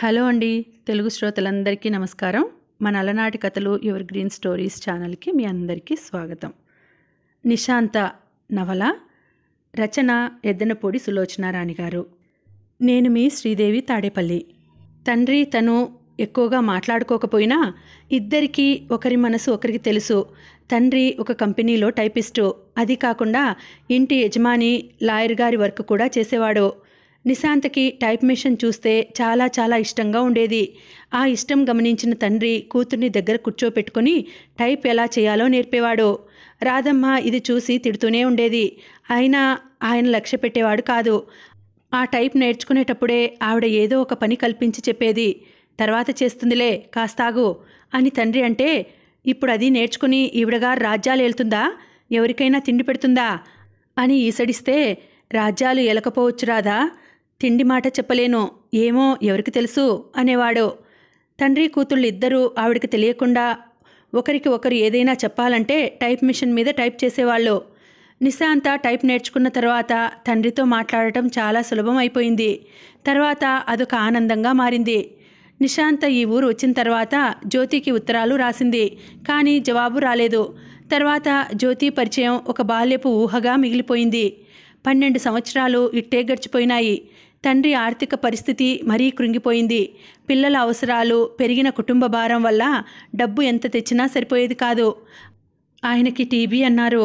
hello అండి తెలుగు శ్రోతలందరికీ నమస్కారం మన అలనాటి కథలు యువర్ గ్రీన్ స్టోరీస్ ఛానల్కి మీ అందరికీ స్వాగతం నిశాంత నవల రచన ఎద్దనపూడి సులోచనారాణి గారు నేను మీ శ్రీదేవి తాడేపల్లి తండ్రి తను ఎక్కువగా మాట్లాడుకోకపోయినా ఇద్దరికీ ఒకరి మనసు ఒకరికి తెలుసు తండ్రి ఒక కంపెనీలో టైపిస్టు అది కాకుండా ఇంటి యజమాని లాయర్ గారి వర్క్ కూడా చేసేవాడు నిశాంత్కి టైప్ మిషన్ చూస్తే చాలా చాలా ఇష్టంగా ఉండేది ఆ ఇష్టం గమనించిన తండ్రి కూతుర్ని దగ్గర కూర్చోపెట్టుకుని టైప్ ఎలా చేయాలో నేర్పేవాడు రాధమ్మ ఇది చూసి తిడుతూనే ఉండేది అయినా ఆయన లక్ష్య పెట్టేవాడు కాదు ఆ టైప్ నేర్చుకునేటప్పుడే ఆవిడ ఏదో ఒక పని కల్పించి చెప్పేది తర్వాత చేస్తుందిలే కాస్తాగు అని తండ్రి అంటే ఇప్పుడు అది నేర్చుకుని ఈవిడగా రాజ్యాలు ఏళ్తుందా ఎవరికైనా తిండి పెడుతుందా అని ఈసడిస్తే రాజ్యాలు ఎలకపోవచ్చు రాదా తిండి మాట చెప్పలేను ఏమో ఎవరికి తెలుసు అనేవాడు తండ్రి కూతుళ్ళు ఇద్దరూ ఆవిడికి తెలియకుండా ఒకరికి ఒకరు ఏదైనా చెప్పాలంటే టైప్ మిషన్ మీద టైప్ చేసేవాళ్ళు నిశాంత టైప్ నేర్చుకున్న తర్వాత తండ్రితో మాట్లాడటం చాలా సులభం అయిపోయింది తర్వాత అదొక ఆనందంగా మారింది నిశాంత ఈ ఊరు వచ్చిన తర్వాత జ్యోతికి ఉత్తరాలు రాసింది కానీ జవాబు రాలేదు తర్వాత జ్యోతి పరిచయం ఒక బాల్యపు ఊహగా మిగిలిపోయింది పన్నెండు సంవత్సరాలు ఇట్టే గడిచిపోయినాయి తండ్రి ఆర్థిక పరిస్థితి మరీ కృంగిపోయింది పిల్లల అవసరాలు పెరిగిన కుటుంబ భారం వల్ల డబ్బు ఎంత తెచ్చినా సరిపోయేది కాదు ఆయనకి టీబీ అన్నారు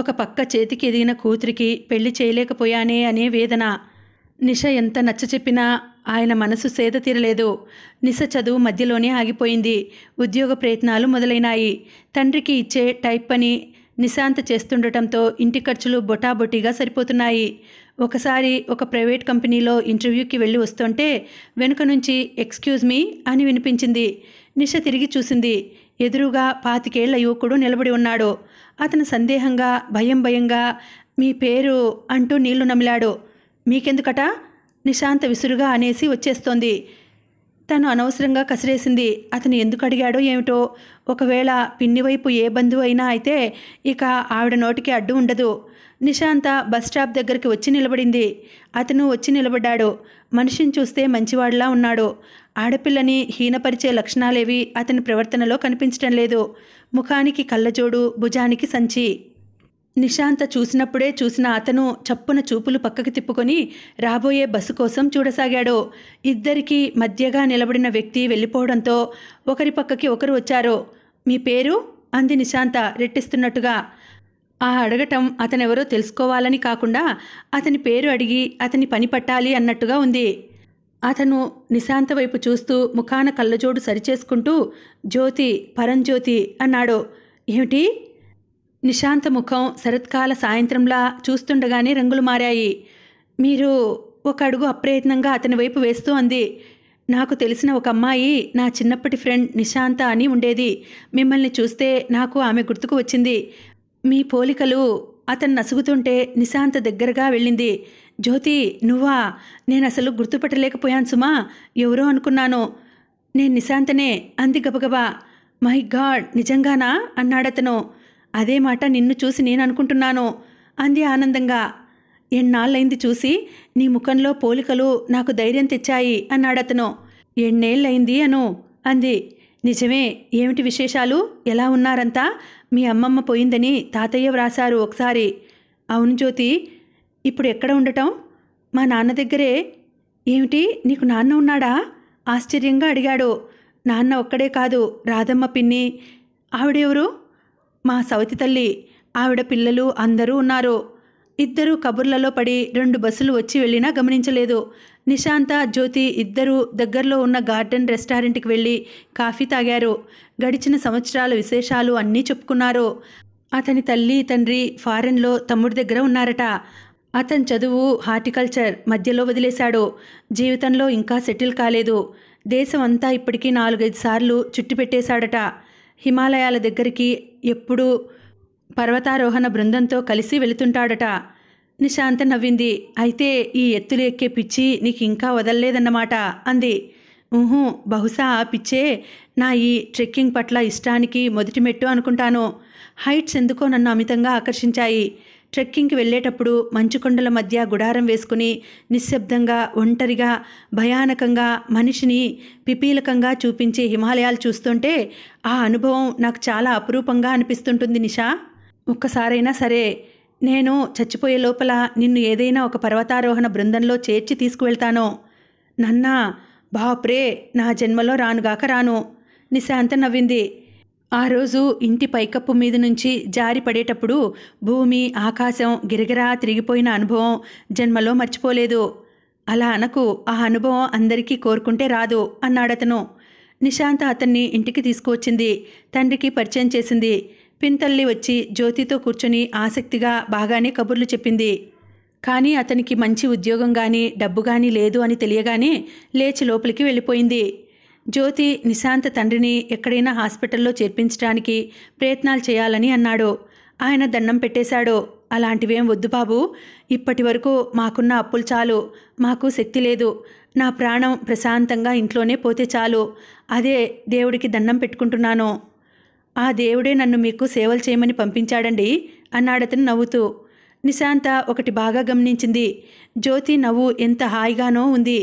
ఒక పక్క చేతికి ఎదిగిన కూతురికి పెళ్లి చేయలేకపోయానే అనే వేదన నిష ఎంత నచ్చ చెప్పినా ఆయన మనసు సేద తీరలేదు నిష చదువు మధ్యలోనే ఆగిపోయింది ఉద్యోగ ప్రయత్నాలు మొదలైనాయి తండ్రికి ఇచ్చే టైప్ పని నిశాంత చేస్తుండటంతో ఇంటి ఖర్చులు బొటాబొటీగా సరిపోతున్నాయి ఒకసారి ఒక ప్రైవేట్ కంపెనీలో ఇంటర్వ్యూకి వెళ్ళి వస్తుంటే వెనుక నుంచి ఎక్స్క్యూజ్ మీ అని వినిపించింది నిష తిరిగి చూసింది ఎదురుగా పాతికేళ్ల యువకుడు నిలబడి ఉన్నాడు అతను సందేహంగా భయం భయంగా మీ పేరు అంటూ నీళ్లు నమిలాడు మీకెందుకట నిశాంత విసురుగా అనేసి వచ్చేస్తోంది తను అనవసరంగా కసిరేసింది అతను ఎందుకు అడిగాడో ఏమిటో ఒకవేళ పిన్నివైపు ఏ బంధువు అయినా అయితే ఇక ఆవిడ నోటికి అడ్డు ఉండదు నిశాంత బస్ స్టాప్ దగ్గరికి వచ్చి నిలబడింది అతను వచ్చి నిలబడ్డాడు మనిషిని చూస్తే మంచివాడులా ఉన్నాడు ఆడపిల్లని హీనపరిచే లక్షణాలేవి అతని ప్రవర్తనలో కనిపించడం లేదు ముఖానికి కళ్ళజోడు భుజానికి సంచి నిశాంత చూసినప్పుడే చూసిన అతను చప్పున చూపులు పక్కకి తిప్పుకొని రాబోయే బస్సు కోసం చూడసాగాడు ఇద్దరికీ మధ్యగా నిలబడిన వ్యక్తి వెళ్ళిపోవడంతో ఒకరి పక్కకి ఒకరు వచ్చారు మీ పేరు అంది నిశాంత రెట్టిస్తున్నట్టుగా ఆ అడగటం అతనెవరో తెలుసుకోవాలని కాకుండా అతని పేరు అడిగి అతని పని పట్టాలి అన్నట్టుగా ఉంది అతను నిశాంత వైపు చూస్తూ ముఖాన కళ్ళజోడు సరిచేసుకుంటూ జ్యోతి పరంజ్యోతి అన్నాడు ఏమిటి నిశాంత ముఖం శరత్కాల సాయంత్రంలా చూస్తుండగానే రంగులు మారాయి మీరు ఒక అడుగు అప్రయత్నంగా అతని వైపు వేస్తూ అంది నాకు తెలిసిన ఒక అమ్మాయి నా చిన్నప్పటి ఫ్రెండ్ నిశాంత అని ఉండేది మిమ్మల్ని చూస్తే నాకు ఆమె గుర్తుకు వచ్చింది మీ పోలికలు అతను నసుగుతుంటే నిశాంత దగ్గరగా వెళ్ళింది జ్యోతి నువ్వా నేను అసలు గుర్తుపట్టలేకపోయాను సుమా ఎవరో అనుకున్నాను నేను నిశాంతనే అంది గబగబా మై గాడ్ నిజంగానా అన్నాడతను అదే మాట నిన్ను చూసి నేను అనుకుంటున్నాను అంది ఆనందంగా ఎన్నాళ్ళైంది చూసి నీ ముఖంలో పోలికలు నాకు ధైర్యం తెచ్చాయి అన్నాడతను ఎన్నేళ్ళైంది అను అంది నిజమే ఏమిటి విశేషాలు ఎలా ఉన్నారంతా మీ అమ్మమ్మ పోయిందని తాతయ్య వ్రాసారు ఒకసారి అవును జ్యోతి ఇప్పుడు ఎక్కడ ఉండటం మా నాన్న దగ్గరే ఏమిటి నీకు నాన్న ఉన్నాడా ఆశ్చర్యంగా అడిగాడు నాన్న ఒక్కడే కాదు రాధమ్మ పిన్ని ఆవిడెవరు మా సవతి తల్లి ఆవిడ పిల్లలు అందరూ ఉన్నారు ఇద్దరు కబుర్లలో పడి రెండు బస్సులు వచ్చి వెళ్ళినా గమనించలేదు నిశాంత జ్యోతి ఇద్దరూ దగ్గరలో ఉన్న గార్డెన్ రెస్టారెంట్కి వెళ్ళి కాఫీ తాగారు గడిచిన సంవత్సరాల విశేషాలు అన్నీ చెప్పుకున్నారు అతని తల్లి తండ్రి ఫారెన్లో తమ్ముడి దగ్గర ఉన్నారట అతని చదువు హార్టికల్చర్ మధ్యలో వదిలేశాడు జీవితంలో ఇంకా సెటిల్ కాలేదు దేశం అంతా ఇప్పటికీ నాలుగైదు సార్లు చుట్టుపెట్టేశాడట హిమాలయాల దగ్గరికి ఎప్పుడూ పర్వతారోహణ బృందంతో కలిసి వెళుతుంటాడట నిశాంత నవ్వింది అయితే ఈ ఎత్తులు ఎక్కే పిచ్చి నీకు ఇంకా వదల్లేదన్నమాట అంది ఊహు బహుశా ఆ పిచ్చే నా ఈ ట్రెక్కింగ్ పట్ల ఇష్టానికి మొదటి మెట్టు అనుకుంటాను హైట్స్ ఎందుకో నన్ను అమితంగా ఆకర్షించాయి ట్రెక్కింగ్కి వెళ్ళేటప్పుడు మంచుకొండల మధ్య గుడారం వేసుకుని నిశ్శబ్దంగా ఒంటరిగా భయానకంగా మనిషిని పిపీలకంగా చూపించే హిమాలయాలు చూస్తుంటే ఆ అనుభవం నాకు చాలా అపురూపంగా అనిపిస్తుంటుంది నిషా ఒక్కసారైనా సరే నేను చచ్చిపోయే లోపల నిన్ను ఏదైనా ఒక పర్వతారోహణ బృందంలో చేర్చి తీసుకువెళ్తాను నన్నా బాప్రే నా జన్మలో రానుగాక రాను నిశాంత నవ్వింది ఆ రోజు ఇంటి పైకప్పు మీద నుంచి జారి పడేటప్పుడు భూమి ఆకాశం గిరగిరా తిరిగిపోయిన అనుభవం జన్మలో మర్చిపోలేదు అలా అనకు ఆ అనుభవం అందరికీ కోరుకుంటే రాదు అన్నాడతను నిశాంత అతన్ని ఇంటికి తీసుకువచ్చింది తండ్రికి పరిచయం చేసింది పింతల్లి వచ్చి జ్యోతితో కూర్చొని ఆసక్తిగా బాగానే కబుర్లు చెప్పింది కానీ అతనికి మంచి ఉద్యోగం కానీ డబ్బు కానీ లేదు అని తెలియగానే లేచి లోపలికి వెళ్ళిపోయింది జ్యోతి నిశాంత్ తండ్రిని ఎక్కడైనా హాస్పిటల్లో చేర్పించడానికి ప్రయత్నాలు చేయాలని అన్నాడు ఆయన దండం పెట్టేశాడు అలాంటివేం వద్దు బాబు ఇప్పటి వరకు మాకున్న అప్పులు చాలు మాకు శక్తి లేదు నా ప్రాణం ప్రశాంతంగా ఇంట్లోనే పోతే చాలు అదే దేవుడికి దండం పెట్టుకుంటున్నాను ఆ దేవుడే నన్ను మీకు సేవలు చేయమని పంపించాడండి అన్నాడతను నవ్వుతూ నిశాంత ఒకటి బాగా గమనించింది జ్యోతి నవ్వు ఎంత హాయిగానో ఉంది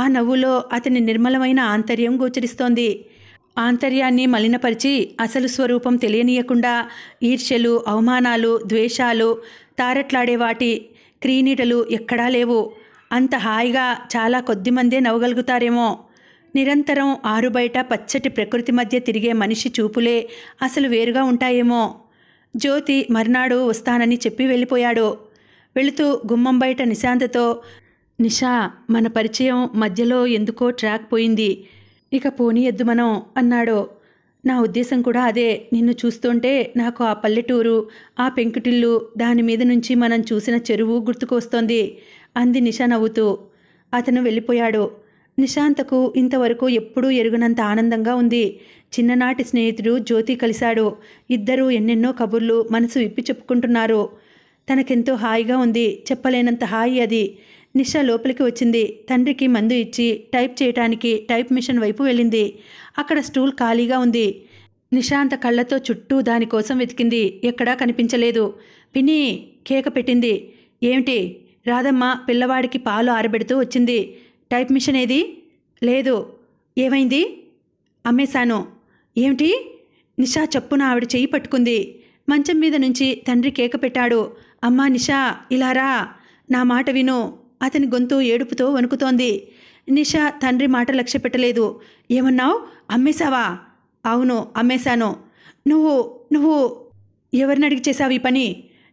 ఆ నవ్వులో అతని నిర్మలమైన ఆంతర్యం గోచరిస్తోంది ఆంతర్యాన్ని మలినపరిచి అసలు స్వరూపం తెలియనీయకుండా ఈర్ష్యలు అవమానాలు ద్వేషాలు తారట్లాడే వాటి క్రీనీటలు ఎక్కడా లేవు అంత హాయిగా చాలా కొద్దిమందే నవ్వగలుగుతారేమో నిరంతరం ఆరుబయట పచ్చటి ప్రకృతి మధ్య తిరిగే మనిషి చూపులే అసలు వేరుగా ఉంటాయేమో జ్యోతి మర్నాడు వస్తానని చెప్పి వెళ్ళిపోయాడు వెళుతూ గుమ్మం బయట నిశాంతతో నిషా మన పరిచయం మధ్యలో ఎందుకో ట్రాక్ పోయింది ఇక పోనీ మనం అన్నాడు నా ఉద్దేశం కూడా అదే నిన్ను చూస్తుంటే నాకు ఆ పల్లెటూరు ఆ పెంకుటిల్లు దాని మీద నుంచి మనం చూసిన చెరువు గుర్తుకొస్తోంది అంది నిషా నవ్వుతూ అతను వెళ్ళిపోయాడు నిశాంతకు ఇంతవరకు ఎప్పుడూ ఎరుగనంత ఆనందంగా ఉంది చిన్ననాటి స్నేహితుడు జ్యోతి కలిశాడు ఇద్దరూ ఎన్నెన్నో కబుర్లు మనసు విప్పి చెప్పుకుంటున్నారు తనకెంతో హాయిగా ఉంది చెప్పలేనంత హాయి అది నిష లోపలికి వచ్చింది తండ్రికి మందు ఇచ్చి టైప్ చేయటానికి టైప్ మిషన్ వైపు వెళ్ళింది అక్కడ స్టూల్ ఖాళీగా ఉంది నిశాంత కళ్ళతో చుట్టూ దానికోసం వెతికింది ఎక్కడా కనిపించలేదు పిన్ని కేక పెట్టింది ఏమిటి రాధమ్మ పిల్లవాడికి పాలు ఆరబెడుతూ వచ్చింది టైప్ మిషన్ ఏది లేదు ఏమైంది అమ్మేశాను ఏమిటి నిషా చప్పున ఆవిడ చెయ్యి పట్టుకుంది మంచం మీద నుంచి తండ్రి కేక పెట్టాడు అమ్మా నిషా ఇలా రా నా మాట విను అతని గొంతు ఏడుపుతో వణుకుతోంది నిషా తండ్రి మాట లక్ష్య పెట్టలేదు ఏమన్నావు అమ్మేశావా అవును అమ్మేశాను నువ్వు నువ్వు ఎవరిని అడిగి చేశావు ఈ పని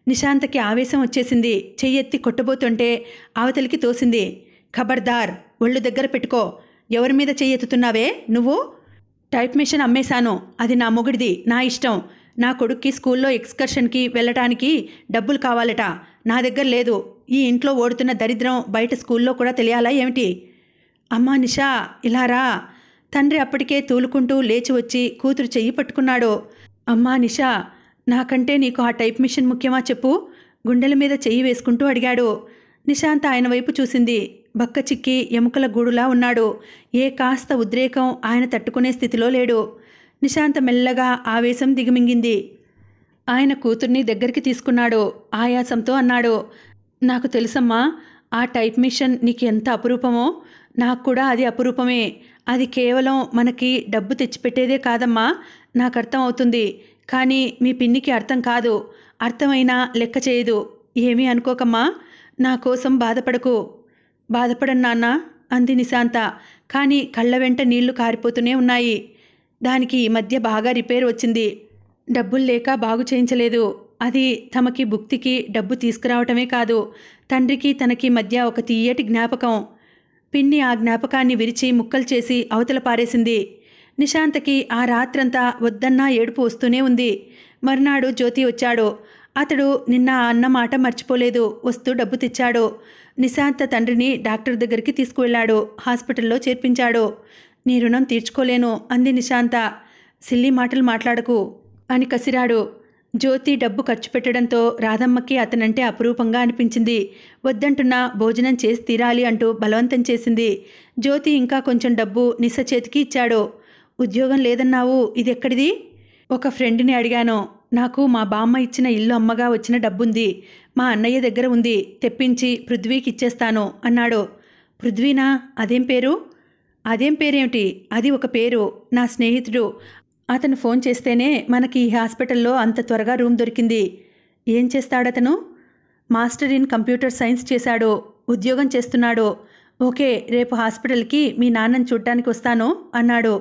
నిశాంతకి ఆవేశం వచ్చేసింది చెయ్యెత్తి కొట్టబోతుంటే అవతలికి తోసింది ఖబర్దార్ ఒళ్ళు దగ్గర పెట్టుకో ఎవరి మీద చెయ్యెత్తుతున్నావే నువ్వు టైప్ మిషన్ అమ్మేశాను అది నా మొగుడిది నా ఇష్టం నా కొడుక్కి స్కూల్లో ఎక్స్కర్షన్కి వెళ్ళటానికి డబ్బులు కావాలట నా దగ్గర లేదు ఈ ఇంట్లో ఓడుతున్న దరిద్రం బయట స్కూల్లో కూడా తెలియాలా ఏమిటి అమ్మా నిషా ఇలా రా తండ్రి అప్పటికే తూలుకుంటూ లేచి వచ్చి కూతురు చెయ్యి పట్టుకున్నాడు అమ్మా నిషా నాకంటే నీకు ఆ టైప్ మిషన్ ముఖ్యమా చెప్పు గుండెల మీద చెయ్యి వేసుకుంటూ అడిగాడు నిశాంత్ ఆయన వైపు చూసింది బక్క చిక్కి ఎముకల గూడులా ఉన్నాడు ఏ కాస్త ఉద్రేకం ఆయన తట్టుకునే స్థితిలో లేడు నిశాంత మెల్లగా ఆవేశం దిగమింగింది ఆయన కూతుర్ని దగ్గరికి తీసుకున్నాడు ఆయాసంతో అన్నాడు నాకు తెలుసమ్మా ఆ టైప్ మిషన్ నీకు ఎంత అపురూపమో నాకు కూడా అది అపురూపమే అది కేవలం మనకి డబ్బు తెచ్చిపెట్టేదే కాదమ్మా నాకు అర్థం అవుతుంది కానీ మీ పిన్నికి అర్థం కాదు అర్థమైనా లెక్క చేయదు ఏమీ అనుకోకమ్మా నా కోసం బాధపడకు బాధపడను నాన్న అంది నిశాంత కానీ కళ్ళ వెంట నీళ్లు కారిపోతూనే ఉన్నాయి దానికి ఈ మధ్య బాగా రిపేర్ వచ్చింది డబ్బులు లేక బాగు చేయించలేదు అది తమకి భుక్తికి డబ్బు తీసుకురావటమే కాదు తండ్రికి తనకి మధ్య ఒక తీయటి జ్ఞాపకం పిన్ని ఆ జ్ఞాపకాన్ని విరిచి ముక్కలు చేసి అవతల పారేసింది నిశాంతకి ఆ రాత్రంతా వద్దన్నా ఏడుపు వస్తూనే ఉంది మర్నాడు జ్యోతి వచ్చాడు అతడు నిన్న అన్న మాట మర్చిపోలేదు వస్తూ డబ్బు తెచ్చాడు నిశాంత తండ్రిని డాక్టర్ దగ్గరికి తీసుకువెళ్ళాడు హాస్పిటల్లో చేర్పించాడు నీ రుణం తీర్చుకోలేను అంది నిశాంత సిల్లి మాటలు మాట్లాడకు అని కసిరాడు జ్యోతి డబ్బు ఖర్చు పెట్టడంతో రాధమ్మకి అతనంటే అపురూపంగా అనిపించింది వద్దంటున్నా భోజనం చేసి తీరాలి అంటూ బలవంతం చేసింది జ్యోతి ఇంకా కొంచెం డబ్బు నిస్స చేతికి ఇచ్చాడు ఉద్యోగం లేదన్నావు ఇది ఎక్కడిది ఒక ఫ్రెండ్ని అడిగాను నాకు మా బామ్మ ఇచ్చిన ఇల్లు అమ్మగా వచ్చిన డబ్బుంది మా అన్నయ్య దగ్గర ఉంది తెప్పించి పృథ్వీకి ఇచ్చేస్తాను అన్నాడు పృథ్వీనా అదేం పేరు అదేం పేరేమిటి అది ఒక పేరు నా స్నేహితుడు అతను ఫోన్ చేస్తేనే మనకి ఈ హాస్పిటల్లో అంత త్వరగా రూమ్ దొరికింది ఏం చేస్తాడతను మాస్టర్ ఇన్ కంప్యూటర్ సైన్స్ చేశాడు ఉద్యోగం చేస్తున్నాడు ఓకే రేపు హాస్పిటల్కి మీ నాన్నని చూడ్డానికి వస్తాను అన్నాడు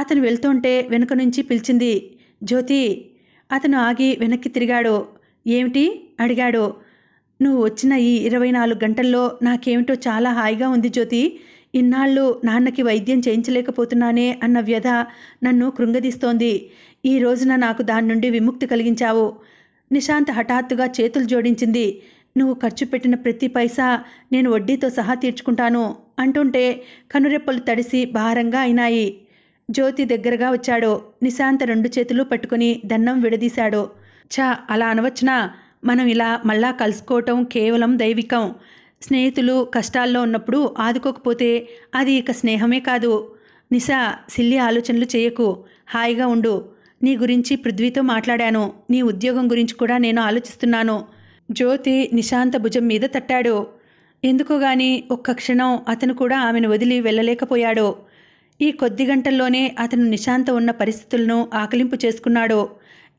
అతను వెళ్తుంటే వెనుక నుంచి పిలిచింది జ్యోతి అతను ఆగి వెనక్కి తిరిగాడు ఏమిటి అడిగాడు నువ్వు వచ్చిన ఈ ఇరవై నాలుగు గంటల్లో నాకేమిటో చాలా హాయిగా ఉంది జ్యోతి ఇన్నాళ్ళు నాన్నకి వైద్యం చేయించలేకపోతున్నానే అన్న వ్యధ నన్ను కృంగదీస్తోంది ఈ రోజున నాకు దాని నుండి విముక్తి కలిగించావు నిశాంత్ హఠాత్తుగా చేతులు జోడించింది నువ్వు ఖర్చు పెట్టిన ప్రతి పైసా నేను వడ్డీతో సహా తీర్చుకుంటాను అంటుంటే కనురెప్పలు తడిసి భారంగా అయినాయి జ్యోతి దగ్గరగా వచ్చాడు నిశాంత రెండు చేతులు పట్టుకుని దన్నం విడదీశాడు ఛా అలా అనవచ్చునా మనం ఇలా మళ్ళా కలుసుకోవటం కేవలం దైవికం స్నేహితులు కష్టాల్లో ఉన్నప్పుడు ఆదుకోకపోతే అది ఇక స్నేహమే కాదు నిశా సిల్లి ఆలోచనలు చేయకు హాయిగా ఉండు నీ గురించి పృథ్వీతో మాట్లాడాను నీ ఉద్యోగం గురించి కూడా నేను ఆలోచిస్తున్నాను జ్యోతి నిశాంత భుజం మీద తట్టాడు ఎందుకు ఒక్క క్షణం అతను కూడా ఆమెను వదిలి వెళ్ళలేకపోయాడు ఈ కొద్ది గంటల్లోనే అతను నిశాంత ఉన్న పరిస్థితులను ఆకలింపు చేసుకున్నాడు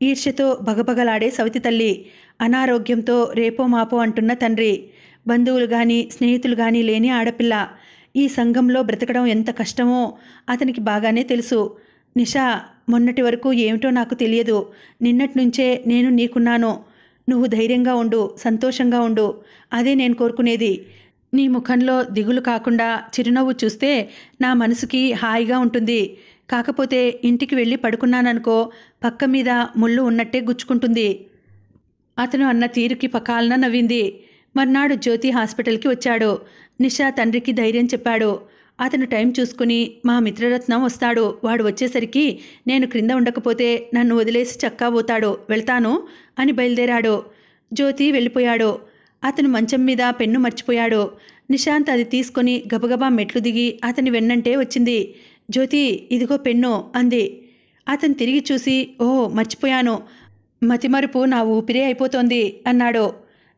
ఈర్ష్యతో భగభగలాడే సవితి తల్లి అనారోగ్యంతో రేపో మాపో అంటున్న తండ్రి బంధువులు కానీ స్నేహితులు కానీ లేని ఆడపిల్ల ఈ సంఘంలో బ్రతకడం ఎంత కష్టమో అతనికి బాగానే తెలుసు నిషా మొన్నటి వరకు ఏమిటో నాకు తెలియదు నిన్నటి నుంచే నేను నీకున్నాను నువ్వు ధైర్యంగా ఉండు సంతోషంగా ఉండు అదే నేను కోరుకునేది నీ ముఖంలో దిగులు కాకుండా చిరునవ్వు చూస్తే నా మనసుకి హాయిగా ఉంటుంది కాకపోతే ఇంటికి వెళ్ళి పడుకున్నాననుకో పక్క మీద ముళ్ళు ఉన్నట్టే గుచ్చుకుంటుంది అతను అన్న తీరుకి పకాలన నవ్వింది మర్నాడు జ్యోతి హాస్పిటల్కి వచ్చాడు నిషా తండ్రికి ధైర్యం చెప్పాడు అతను టైం చూసుకుని మా మిత్రరత్నం వస్తాడు వాడు వచ్చేసరికి నేను క్రింద ఉండకపోతే నన్ను వదిలేసి చక్కా పోతాడు వెళ్తాను అని బయలుదేరాడు జ్యోతి వెళ్ళిపోయాడు అతను మంచం మీద పెన్ను మర్చిపోయాడు నిశాంత్ అది తీసుకొని గబగబా మెట్లు దిగి అతని వెన్నంటే వచ్చింది జ్యోతి ఇదిగో పెన్ను అంది అతను తిరిగి చూసి ఓ మర్చిపోయాను మతిమరుపు నా ఊపిరే అయిపోతోంది అన్నాడు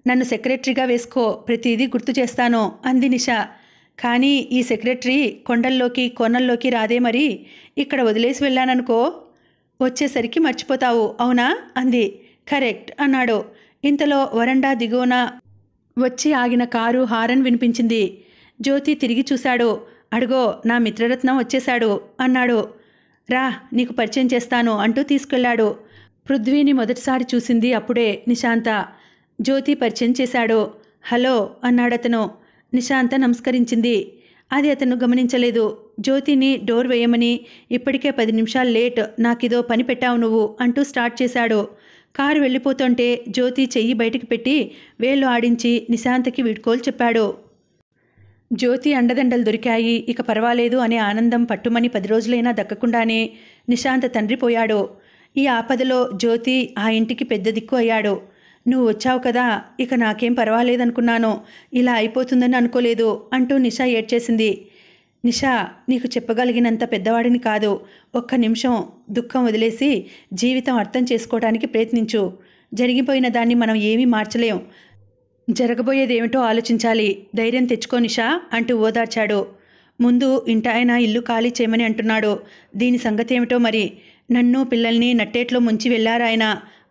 నన్ను సెక్రటరీగా వేసుకో ప్రతిదీ గుర్తు చేస్తాను అంది నిష కానీ ఈ సెక్రటరీ కొండల్లోకి కొనల్లోకి రాదే మరి ఇక్కడ వదిలేసి వెళ్ళాననుకో వచ్చేసరికి మర్చిపోతావు అవునా అంది కరెక్ట్ అన్నాడు ఇంతలో వరండా దిగువన వచ్చి ఆగిన కారు హారన్ వినిపించింది జ్యోతి తిరిగి చూశాడు అడుగో నా మిత్రరత్నం వచ్చేశాడు అన్నాడు రా నీకు పరిచయం చేస్తాను అంటూ తీసుకెళ్లాడు పృథ్వీని మొదటిసారి చూసింది అప్పుడే నిశాంత జ్యోతి పరిచయం చేశాడు హలో అన్నాడతను నిశాంత నమస్కరించింది అది అతను గమనించలేదు జ్యోతిని డోర్ వేయమని ఇప్పటికే పది నిమిషాలు లేట్ నాకిదో పని పెట్టావు నువ్వు అంటూ స్టార్ట్ చేశాడు కారు వెళ్ళిపోతుంటే జ్యోతి చెయ్యి బయటికి పెట్టి వేళ్ళు ఆడించి నిశాంతకి వీడ్కోలు చెప్పాడు జ్యోతి అండదండలు దొరికాయి ఇక పర్వాలేదు అనే ఆనందం పట్టుమని పది రోజులైనా దక్కకుండానే నిశాంత తండ్రి పోయాడో ఈ ఆపదలో జ్యోతి ఆ ఇంటికి పెద్ద దిక్కు అయ్యాడు నువ్వు వచ్చావు కదా ఇక నాకేం పర్వాలేదనుకున్నాను ఇలా అయిపోతుందని అనుకోలేదు అంటూ నిషా ఏడ్చేసింది నిషా నీకు చెప్పగలిగినంత పెద్దవాడిని కాదు ఒక్క నిమిషం దుఃఖం వదిలేసి జీవితం అర్థం చేసుకోవడానికి ప్రయత్నించు జరిగిపోయిన దాన్ని మనం ఏమీ మార్చలేం జరగబోయేదేమిటో ఆలోచించాలి ధైర్యం తెచ్చుకోనిషా అంటూ ఓదార్చాడు ముందు ఇంట ఆయన ఇల్లు ఖాళీ చేయమని అంటున్నాడు దీని సంగతి ఏమిటో మరి నన్ను పిల్లల్ని నట్టేట్లో ముంచి వెళ్లారాయన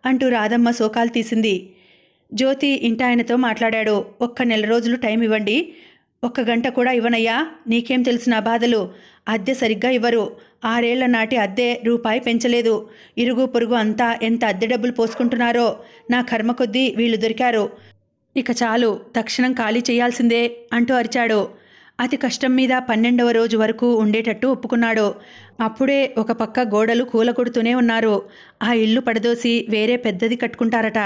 అంటూ రాధమ్మ శోకాలు తీసింది జ్యోతి ఇంట ఆయనతో మాట్లాడాడు ఒక్క నెల రోజులు టైం ఇవ్వండి ఒక్క గంట కూడా ఇవ్వనయ్యా నీకేం తెలిసిన బాధలు అద్దె సరిగ్గా ఇవ్వరు ఆరేళ్ల నాటి అద్దె రూపాయి పెంచలేదు ఇరుగు పొరుగు అంతా ఎంత అద్దె డబ్బులు పోసుకుంటున్నారో నా కర్మ కొద్దీ వీళ్ళు దొరికారు ఇక చాలు తక్షణం ఖాళీ చేయాల్సిందే అంటూ అరిచాడు అతి కష్టం మీద పన్నెండవ రోజు వరకు ఉండేటట్టు ఒప్పుకున్నాడు అప్పుడే ఒక పక్క గోడలు కూలగొడుతూనే ఉన్నారు ఆ ఇల్లు పడదోసి వేరే పెద్దది కట్టుకుంటారట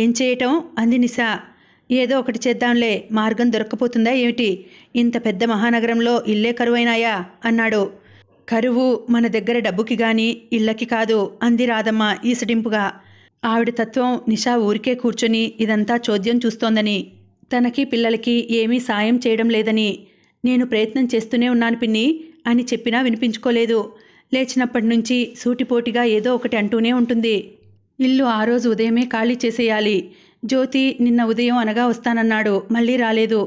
ఏం చేయటం అంది నిశా ఏదో ఒకటి చేద్దాంలే మార్గం దొరక్కపోతుందా ఏమిటి ఇంత పెద్ద మహానగరంలో ఇల్లే కరువైనాయా అన్నాడు కరువు మన దగ్గర డబ్బుకి గాని ఇళ్ళకి కాదు అంది రాదమ్మ ఈసడింపుగా ఆవిడ తత్వం నిషా ఊరికే కూర్చొని ఇదంతా చోద్యం చూస్తోందని తనకి పిల్లలకి ఏమీ సాయం చేయడం లేదని నేను ప్రయత్నం చేస్తూనే ఉన్నాను పిన్ని అని చెప్పినా వినిపించుకోలేదు లేచినప్పటి నుంచి సూటిపోటిగా ఏదో ఒకటి అంటూనే ఉంటుంది ఇల్లు ఆ రోజు ఉదయమే ఖాళీ చేసేయాలి జ్యోతి నిన్న ఉదయం అనగా వస్తానన్నాడు మళ్ళీ రాలేదు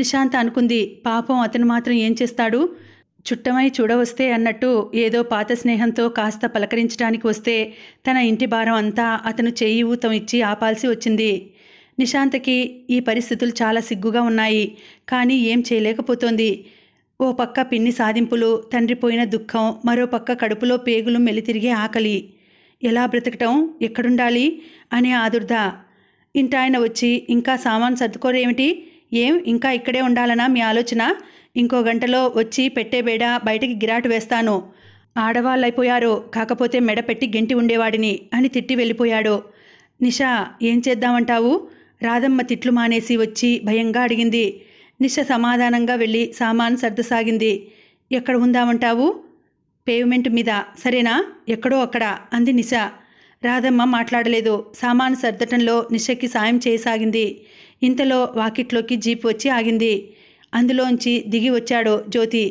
నిశాంత అనుకుంది పాపం అతను మాత్రం ఏం చేస్తాడు చుట్టమై చూడవస్తే అన్నట్టు ఏదో పాత స్నేహంతో కాస్త పలకరించడానికి వస్తే తన ఇంటి భారం అంతా అతను చేయి ఊతం ఇచ్చి ఆపాల్సి వచ్చింది నిశాంతకి ఈ పరిస్థితులు చాలా సిగ్గుగా ఉన్నాయి కానీ ఏం చేయలేకపోతోంది ఓ పక్క పిన్ని సాధింపులు తండ్రి పోయిన దుఃఖం మరో పక్క కడుపులో పేగులు మెలితిరిగే ఆకలి ఎలా బ్రతకటం ఎక్కడుండాలి అనే ఆదుర్ద ఇంటాయన వచ్చి ఇంకా సామాన్ సర్దుకోరేమిటి ఏం ఇంకా ఇక్కడే ఉండాలనా మీ ఆలోచన ఇంకో గంటలో వచ్చి పెట్టేబేడ బయటికి గిరాటు వేస్తాను ఆడవాళ్ళైపోయారు కాకపోతే మెడపెట్టి గెంటి ఉండేవాడిని అని తిట్టి వెళ్ళిపోయాడు నిషా ఏం చేద్దామంటావు రాధమ్మ తిట్లు మానేసి వచ్చి భయంగా అడిగింది నిష సమాధానంగా వెళ్ళి సామాన్ సర్దసాగింది ఎక్కడ ఉందామంటావు పేవ్మెంట్ మీద సరేనా ఎక్కడో అక్కడ అంది నిష రాధమ్మ మాట్లాడలేదు సామాను సర్దటంలో నిషకి సాయం చేయసాగింది ఇంతలో వాకిట్లోకి జీప్ వచ్చి ఆగింది అందులోంచి దిగి వచ్చాడో జ్యోతి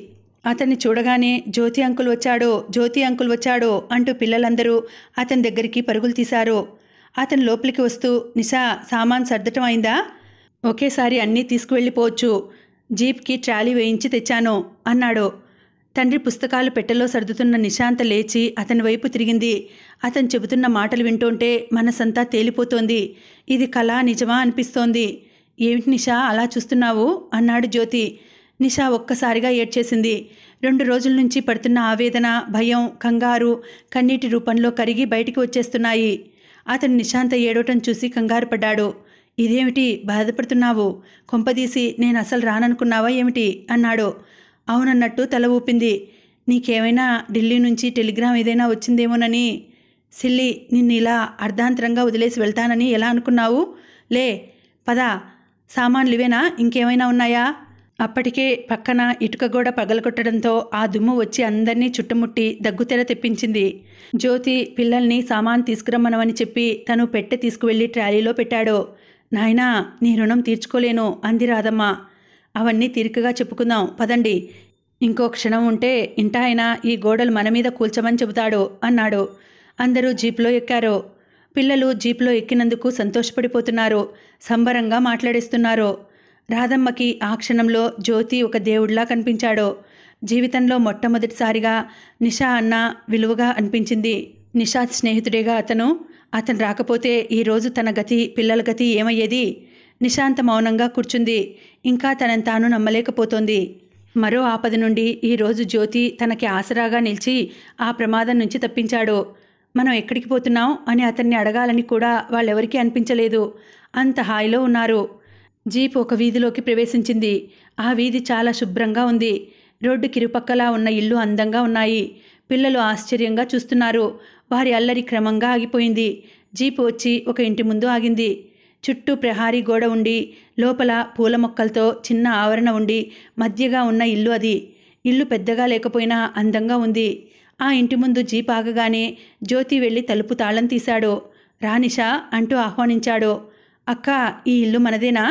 అతన్ని చూడగానే జ్యోతి అంకుల్ వచ్చాడో జ్యోతి అంకుల్ వచ్చాడో అంటూ పిల్లలందరూ అతని దగ్గరికి పరుగులు తీశారు అతను లోపలికి వస్తూ నిషా సామాన్ సర్దటం అయిందా ఒకేసారి అన్నీ తీసుకువెళ్ళిపోవచ్చు జీప్కి ట్రాలీ వేయించి తెచ్చాను అన్నాడు తండ్రి పుస్తకాలు పెట్టెలో సర్దుతున్న నిశాంత లేచి అతని వైపు తిరిగింది అతను చెబుతున్న మాటలు వింటుంటే మనసంతా తేలిపోతోంది ఇది కళ నిజమా అనిపిస్తోంది ఏమిటి నిషా అలా చూస్తున్నావు అన్నాడు జ్యోతి నిషా ఒక్కసారిగా ఏడ్చేసింది రెండు రోజుల నుంచి పడుతున్న ఆవేదన భయం కంగారు కన్నీటి రూపంలో కరిగి బయటికి వచ్చేస్తున్నాయి అతను నిశాంత ఏడవటం చూసి కంగారు పడ్డాడు ఇదేమిటి బాధపడుతున్నావు కొంపదీసి నేను అసలు రాననుకున్నావా ఏమిటి అన్నాడు అవునన్నట్టు తల ఊపింది నీకేమైనా ఢిల్లీ నుంచి టెలిగ్రామ్ ఏదైనా వచ్చిందేమోనని సిల్లి నిన్ను ఇలా అర్ధాంతరంగా వదిలేసి వెళ్తానని ఎలా అనుకున్నావు లే పదా సామాన్లు ఇవేనా ఇంకేమైనా ఉన్నాయా అప్పటికే పక్కన ఇటుక గోడ పగలగొట్టడంతో ఆ దుమ్ము వచ్చి అందరినీ చుట్టుముట్టి దగ్గుతెర తెప్పించింది జ్యోతి పిల్లల్ని సామాన్ తీసుకురమ్మనమని చెప్పి తను పెట్టె తీసుకువెళ్ళి ట్రాలీలో పెట్టాడు నాయనా నీ రుణం తీర్చుకోలేను అంది రాధమ్మ అవన్నీ తీరికగా చెప్పుకుందాం పదండి ఇంకో క్షణం ఉంటే ఇంటాయన ఈ గోడలు మన మీద కూల్చమని చెబుతాడు అన్నాడు అందరూ జీప్లో ఎక్కారు పిల్లలు జీప్లో ఎక్కినందుకు సంతోషపడిపోతున్నారు సంబరంగా మాట్లాడేస్తున్నారు రాధమ్మకి ఆ క్షణంలో జ్యోతి ఒక దేవుడిలా కనిపించాడో జీవితంలో మొట్టమొదటిసారిగా నిషా అన్న విలువగా అనిపించింది నిషాద్ స్నేహితుడేగా అతను అతను రాకపోతే ఈరోజు తన గతి పిల్లల గతి ఏమయ్యేది నిశాంత మౌనంగా కూర్చుంది ఇంకా తనని తాను నమ్మలేకపోతోంది మరో ఆపద నుండి ఈరోజు జ్యోతి తనకి ఆసరాగా నిలిచి ఆ ప్రమాదం నుంచి తప్పించాడు మనం ఎక్కడికి పోతున్నాం అని అతన్ని అడగాలని కూడా వాళ్ళెవరికీ అనిపించలేదు అంత హాయిలో ఉన్నారు జీప్ ఒక వీధిలోకి ప్రవేశించింది ఆ వీధి చాలా శుభ్రంగా ఉంది రోడ్డు కిరుపక్కలా ఉన్న ఇల్లు అందంగా ఉన్నాయి పిల్లలు ఆశ్చర్యంగా చూస్తున్నారు వారి అల్లరి క్రమంగా ఆగిపోయింది జీప్ వచ్చి ఒక ఇంటి ముందు ఆగింది చుట్టూ ప్రహారీ గోడ ఉండి లోపల పూల మొక్కలతో చిన్న ఆవరణ ఉండి మధ్యగా ఉన్న ఇల్లు అది ఇల్లు పెద్దగా లేకపోయినా అందంగా ఉంది ఆ ఇంటి ముందు జీప్ ఆగగానే జ్యోతి వెళ్ళి తలుపు తాళం తీశాడు రానిషా అంటూ ఆహ్వానించాడు అక్క ఈ ఇల్లు మనదేనా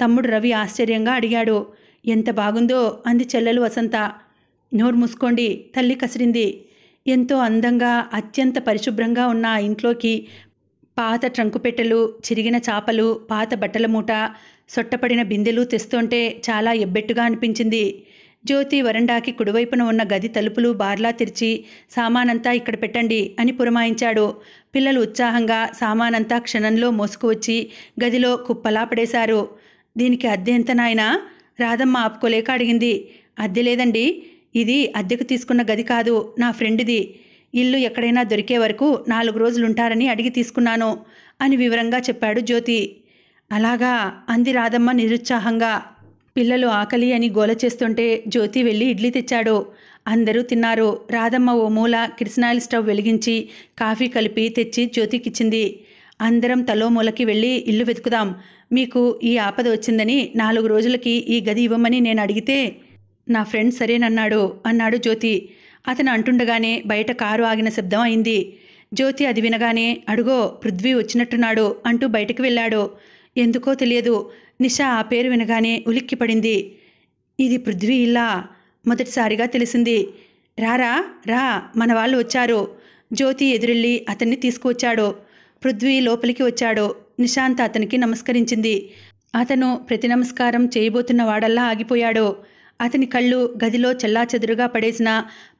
తమ్ముడు రవి ఆశ్చర్యంగా అడిగాడు ఎంత బాగుందో అంది చెల్లెలు వసంత నోరు మూసుకోండి తల్లి కసిరింది ఎంతో అందంగా అత్యంత పరిశుభ్రంగా ఉన్న ఆ ఇంట్లోకి పాత ట్రంకుపెట్టెలు చిరిగిన చాపలు పాత బట్టల మూట సొట్టపడిన బిందెలు తెస్తుంటే చాలా ఎబ్బెట్టుగా అనిపించింది జ్యోతి వరండాకి కుడివైపున ఉన్న గది తలుపులు బార్లా తెరిచి సామానంతా ఇక్కడ పెట్టండి అని పురమాయించాడు పిల్లలు ఉత్సాహంగా సామానంతా క్షణంలో మోసుకువచ్చి గదిలో కుప్పలా పడేశారు దీనికి అద్దె ఎంత నాయనా రాధమ్మ ఆపుకోలేక అడిగింది అద్దె లేదండి ఇది అద్దెకు తీసుకున్న గది కాదు నా ఫ్రెండ్ది ఇల్లు ఎక్కడైనా దొరికే వరకు నాలుగు రోజులుంటారని అడిగి తీసుకున్నాను అని వివరంగా చెప్పాడు జ్యోతి అలాగా అంది రాధమ్మ నిరుత్సాహంగా పిల్లలు ఆకలి అని గోల చేస్తుంటే జ్యోతి వెళ్ళి ఇడ్లీ తెచ్చాడు అందరూ తిన్నారు రాధమ్మ ఓ మూల కిరసనాయిల్ స్టవ్ వెలిగించి కాఫీ కలిపి తెచ్చి జ్యోతికిచ్చింది అందరం తలో మూలకి వెళ్ళి ఇల్లు వెతుకుదాం మీకు ఈ ఆపద వచ్చిందని నాలుగు రోజులకి ఈ గది ఇవ్వమని నేను అడిగితే నా ఫ్రెండ్ సరేనన్నాడు అన్నాడు జ్యోతి అతను అంటుండగానే బయట కారు ఆగిన శబ్దం అయింది జ్యోతి అది వినగానే అడుగో పృథ్వీ వచ్చినట్టున్నాడు అంటూ బయటకు వెళ్ళాడు ఎందుకో తెలియదు నిషా ఆ పేరు వినగానే ఉలిక్కిపడింది ఇది పృథ్వీ ఇలా మొదటిసారిగా తెలిసింది రారా రా మన వాళ్ళు వచ్చారు జ్యోతి ఎదురెళ్ళి అతన్ని తీసుకువచ్చాడు పృథ్వీ లోపలికి వచ్చాడు నిశాంత అతనికి నమస్కరించింది అతను ప్రతి నమస్కారం చేయబోతున్న వాడల్లా ఆగిపోయాడు అతని కళ్ళు గదిలో చెల్లాచెదురుగా పడేసిన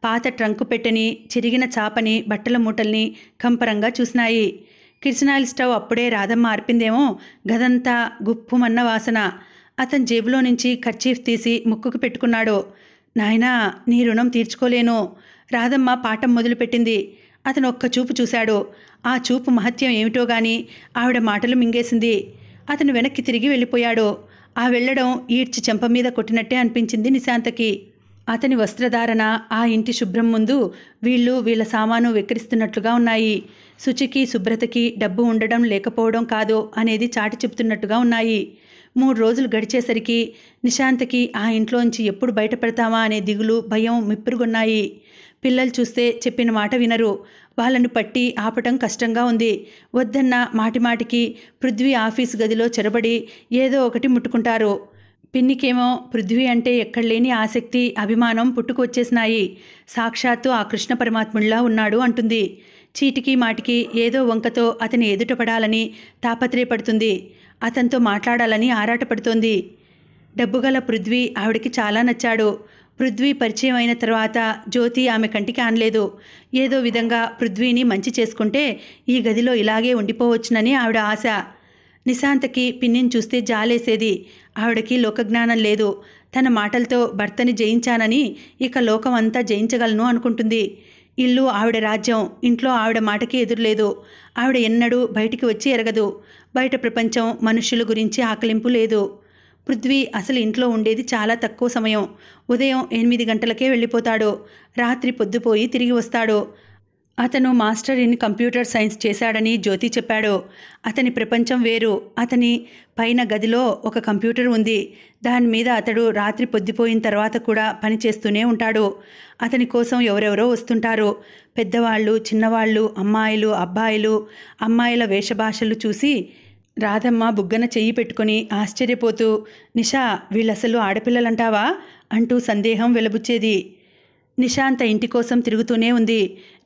పాత ట్రంకు పెట్టని చిరిగిన చాపని బట్టల మూటల్ని కంపరంగా చూసినాయి కిరసనాయిల్ స్టవ్ అప్పుడే రాధమ్మ ఆర్పిందేమో గదంతా గుప్పుమన్న వాసన అతని జేబులో నుంచి కర్చీఫ్ తీసి ముక్కుకు పెట్టుకున్నాడు నాయనా నీ రుణం తీర్చుకోలేను రాధమ్మ పాఠం మొదలుపెట్టింది అతను ఒక్క చూపు చూశాడు ఆ చూపు మహత్యం ఏమిటో గాని ఆవిడ మాటలు మింగేసింది అతను వెనక్కి తిరిగి వెళ్ళిపోయాడు ఆ వెళ్ళడం ఈడ్చి చెంప మీద కొట్టినట్టే అనిపించింది నిశాంతకి అతని వస్త్రధారణ ఆ ఇంటి శుభ్రం ముందు వీళ్ళు వీళ్ళ సామాను వెక్కిరిస్తున్నట్లుగా ఉన్నాయి శుచికి శుభ్రతకి డబ్బు ఉండడం లేకపోవడం కాదు అనేది చాటి చెబుతున్నట్టుగా ఉన్నాయి మూడు రోజులు గడిచేసరికి నిశాంత్కి ఆ ఇంట్లోంచి ఎప్పుడు బయటపడతామా అనే దిగులు భయం మిప్పురుగున్నాయి పిల్లలు చూస్తే చెప్పిన మాట వినరు వాళ్ళను పట్టి ఆపటం కష్టంగా ఉంది వద్దన్న మాటిమాటికి పృథ్వీ ఆఫీస్ గదిలో చెరబడి ఏదో ఒకటి ముట్టుకుంటారు పిన్నికేమో పృథ్వీ అంటే ఎక్కడలేని ఆసక్తి అభిమానం పుట్టుకొచ్చేసినాయి సాక్షాత్తు ఆ కృష్ణ పరమాత్ముళ్లా ఉన్నాడు అంటుంది చీటికి మాటికి ఏదో వంకతో అతని ఎదుటపడాలని తాపత్రయపడుతుంది అతనితో మాట్లాడాలని ఆరాటపడుతోంది డబ్బుగల పృథ్వీ ఆవిడికి చాలా నచ్చాడు పృథ్వీ పరిచయం అయిన తర్వాత జ్యోతి ఆమె కంటికి ఆనలేదు ఏదో విధంగా పృథ్వీని మంచి చేసుకుంటే ఈ గదిలో ఇలాగే ఉండిపోవచ్చునని ఆవిడ ఆశ నిశాంతకి పిన్నిని చూస్తే జాలేసేది ఆవిడకి లోకజ్ఞానం లేదు తన మాటలతో భర్తని జయించానని ఇక లోకం అంతా జయించగలను అనుకుంటుంది ఇల్లు ఆవిడ రాజ్యం ఇంట్లో ఆవిడ మాటకి ఎదురులేదు ఆవిడ ఎన్నడూ బయటికి వచ్చి ఎరగదు బయట ప్రపంచం మనుషుల గురించి ఆకలింపు లేదు పృథ్వీ అసలు ఇంట్లో ఉండేది చాలా తక్కువ సమయం ఉదయం ఎనిమిది గంటలకే వెళ్ళిపోతాడు రాత్రి పొద్దుపోయి తిరిగి వస్తాడు అతను మాస్టర్ ఇన్ కంప్యూటర్ సైన్స్ చేశాడని జ్యోతి చెప్పాడు అతని ప్రపంచం వేరు అతని పైన గదిలో ఒక కంప్యూటర్ ఉంది దాని మీద అతడు రాత్రి పొద్దుపోయిన తర్వాత కూడా పనిచేస్తూనే ఉంటాడు అతని కోసం ఎవరెవరో వస్తుంటారు పెద్దవాళ్ళు చిన్నవాళ్ళు అమ్మాయిలు అబ్బాయిలు అమ్మాయిల వేషభాషలు చూసి రాధమ్మ బుగ్గన చెయ్యి పెట్టుకుని ఆశ్చర్యపోతూ నిషా వీళ్ళసలు ఆడపిల్లలంటావా అంటూ సందేహం వెలబుచ్చేది నిశాంత ఇంటి కోసం తిరుగుతూనే ఉంది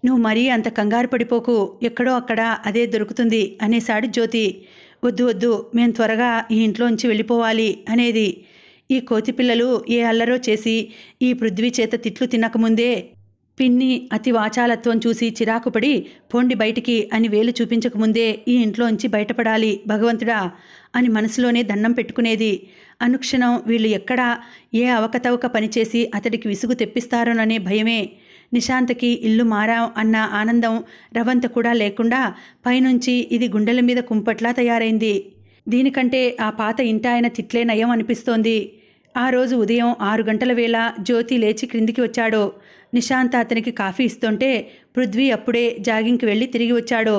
నువ్వు మరీ అంత కంగారు పడిపోకు ఎక్కడో అక్కడ అదే దొరుకుతుంది అనేసాడు జ్యోతి వద్దు వద్దు మేము త్వరగా ఈ ఇంట్లోంచి వెళ్ళిపోవాలి అనేది ఈ కోతి పిల్లలు ఏ అల్లరో చేసి ఈ పృథ్వీ చేత తిట్లు తినకముందే పిన్ని అతి వాచాలత్వం చూసి చిరాకుపడి పోండి బయటికి అని వేలు చూపించకముందే ఈ ఇంట్లోంచి బయటపడాలి భగవంతుడా అని మనసులోనే దండం పెట్టుకునేది అనుక్షణం వీళ్ళు ఎక్కడా ఏ అవకతవక పనిచేసి అతడికి విసుగు తెప్పిస్తారోననే భయమే నిశాంతకి ఇల్లు మారాం అన్న ఆనందం రవంత కూడా లేకుండా పైనుంచి ఇది గుండెల మీద కుంపట్లా తయారైంది దీనికంటే ఆ పాత ఇంటాయన తిట్లే నయం అనిపిస్తోంది ఆ రోజు ఉదయం ఆరు గంటల వేళ జ్యోతి లేచి క్రిందికి వచ్చాడు నిశాంత అతనికి కాఫీ ఇస్తుంటే పృథ్వీ అప్పుడే జాగింగ్కి వెళ్ళి తిరిగి వచ్చాడు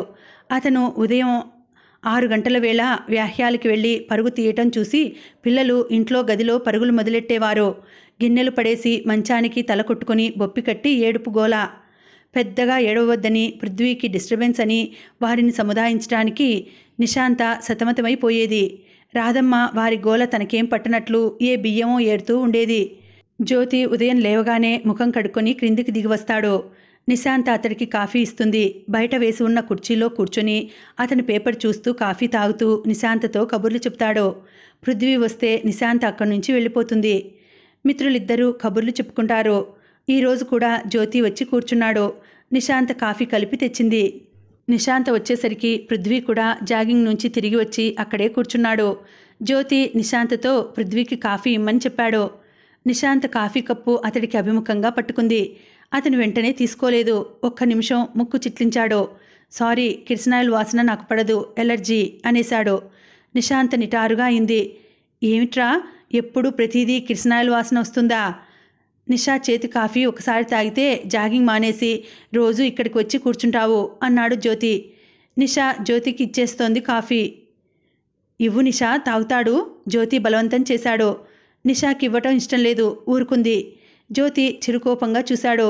అతను ఉదయం ఆరు గంటల వేళ వ్యాహ్యాలకి వెళ్ళి పరుగు తీయటం చూసి పిల్లలు ఇంట్లో గదిలో పరుగులు మొదలెట్టేవారు గిన్నెలు పడేసి మంచానికి తల కొట్టుకుని బొప్పి కట్టి ఏడుపు గోల పెద్దగా ఏడవద్దని పృథ్వీకి డిస్టర్బెన్స్ అని వారిని సముదాయించడానికి నిశాంత సతమతమైపోయేది రాధమ్మ వారి గోల తనకేం పట్టనట్లు ఏ బియ్యమో ఏడుతూ ఉండేది జ్యోతి ఉదయం లేవగానే ముఖం కడుక్కొని క్రిందికి దిగివస్తాడు నిశాంత్ అతడికి కాఫీ ఇస్తుంది బయట వేసి ఉన్న కుర్చీలో కూర్చొని అతని పేపర్ చూస్తూ కాఫీ తాగుతూ నిశాంతతో కబుర్లు చెప్తాడు పృథ్వీ వస్తే నిశాంత్ అక్కడి నుంచి వెళ్ళిపోతుంది మిత్రులిద్దరూ కబుర్లు చెప్పుకుంటారు ఈరోజు కూడా జ్యోతి వచ్చి కూర్చున్నాడు నిశాంత్ కాఫీ కలిపి తెచ్చింది నిశాంత వచ్చేసరికి పృథ్వీ కూడా జాగింగ్ నుంచి తిరిగి వచ్చి అక్కడే కూర్చున్నాడు జ్యోతి నిశాంతతో పృథ్వీకి కాఫీ ఇమ్మని చెప్పాడు నిశాంత్ కాఫీ కప్పు అతడికి అభిముఖంగా పట్టుకుంది అతను వెంటనే తీసుకోలేదు ఒక్క నిమిషం ముక్కు చిట్లించాడు సారీ కిరసనాయిల్ వాసన నాకు పడదు ఎలర్జీ అనేశాడు నిశాంత్ నిటారుగా అయింది ఏమిట్రా ఎప్పుడు ప్రతిదీ కిరసనాయిల్ వాసన వస్తుందా నిషా చేతి కాఫీ ఒకసారి తాగితే జాగింగ్ మానేసి రోజు ఇక్కడికి వచ్చి కూర్చుంటావు అన్నాడు జ్యోతి నిషా జ్యోతికి ఇచ్చేస్తోంది కాఫీ ఇవ్వు నిషా తాగుతాడు జ్యోతి బలవంతం చేశాడు నిషాకి ఇవ్వటం ఇష్టం లేదు ఊరుకుంది జ్యోతి చిరుకోపంగా చూశాడు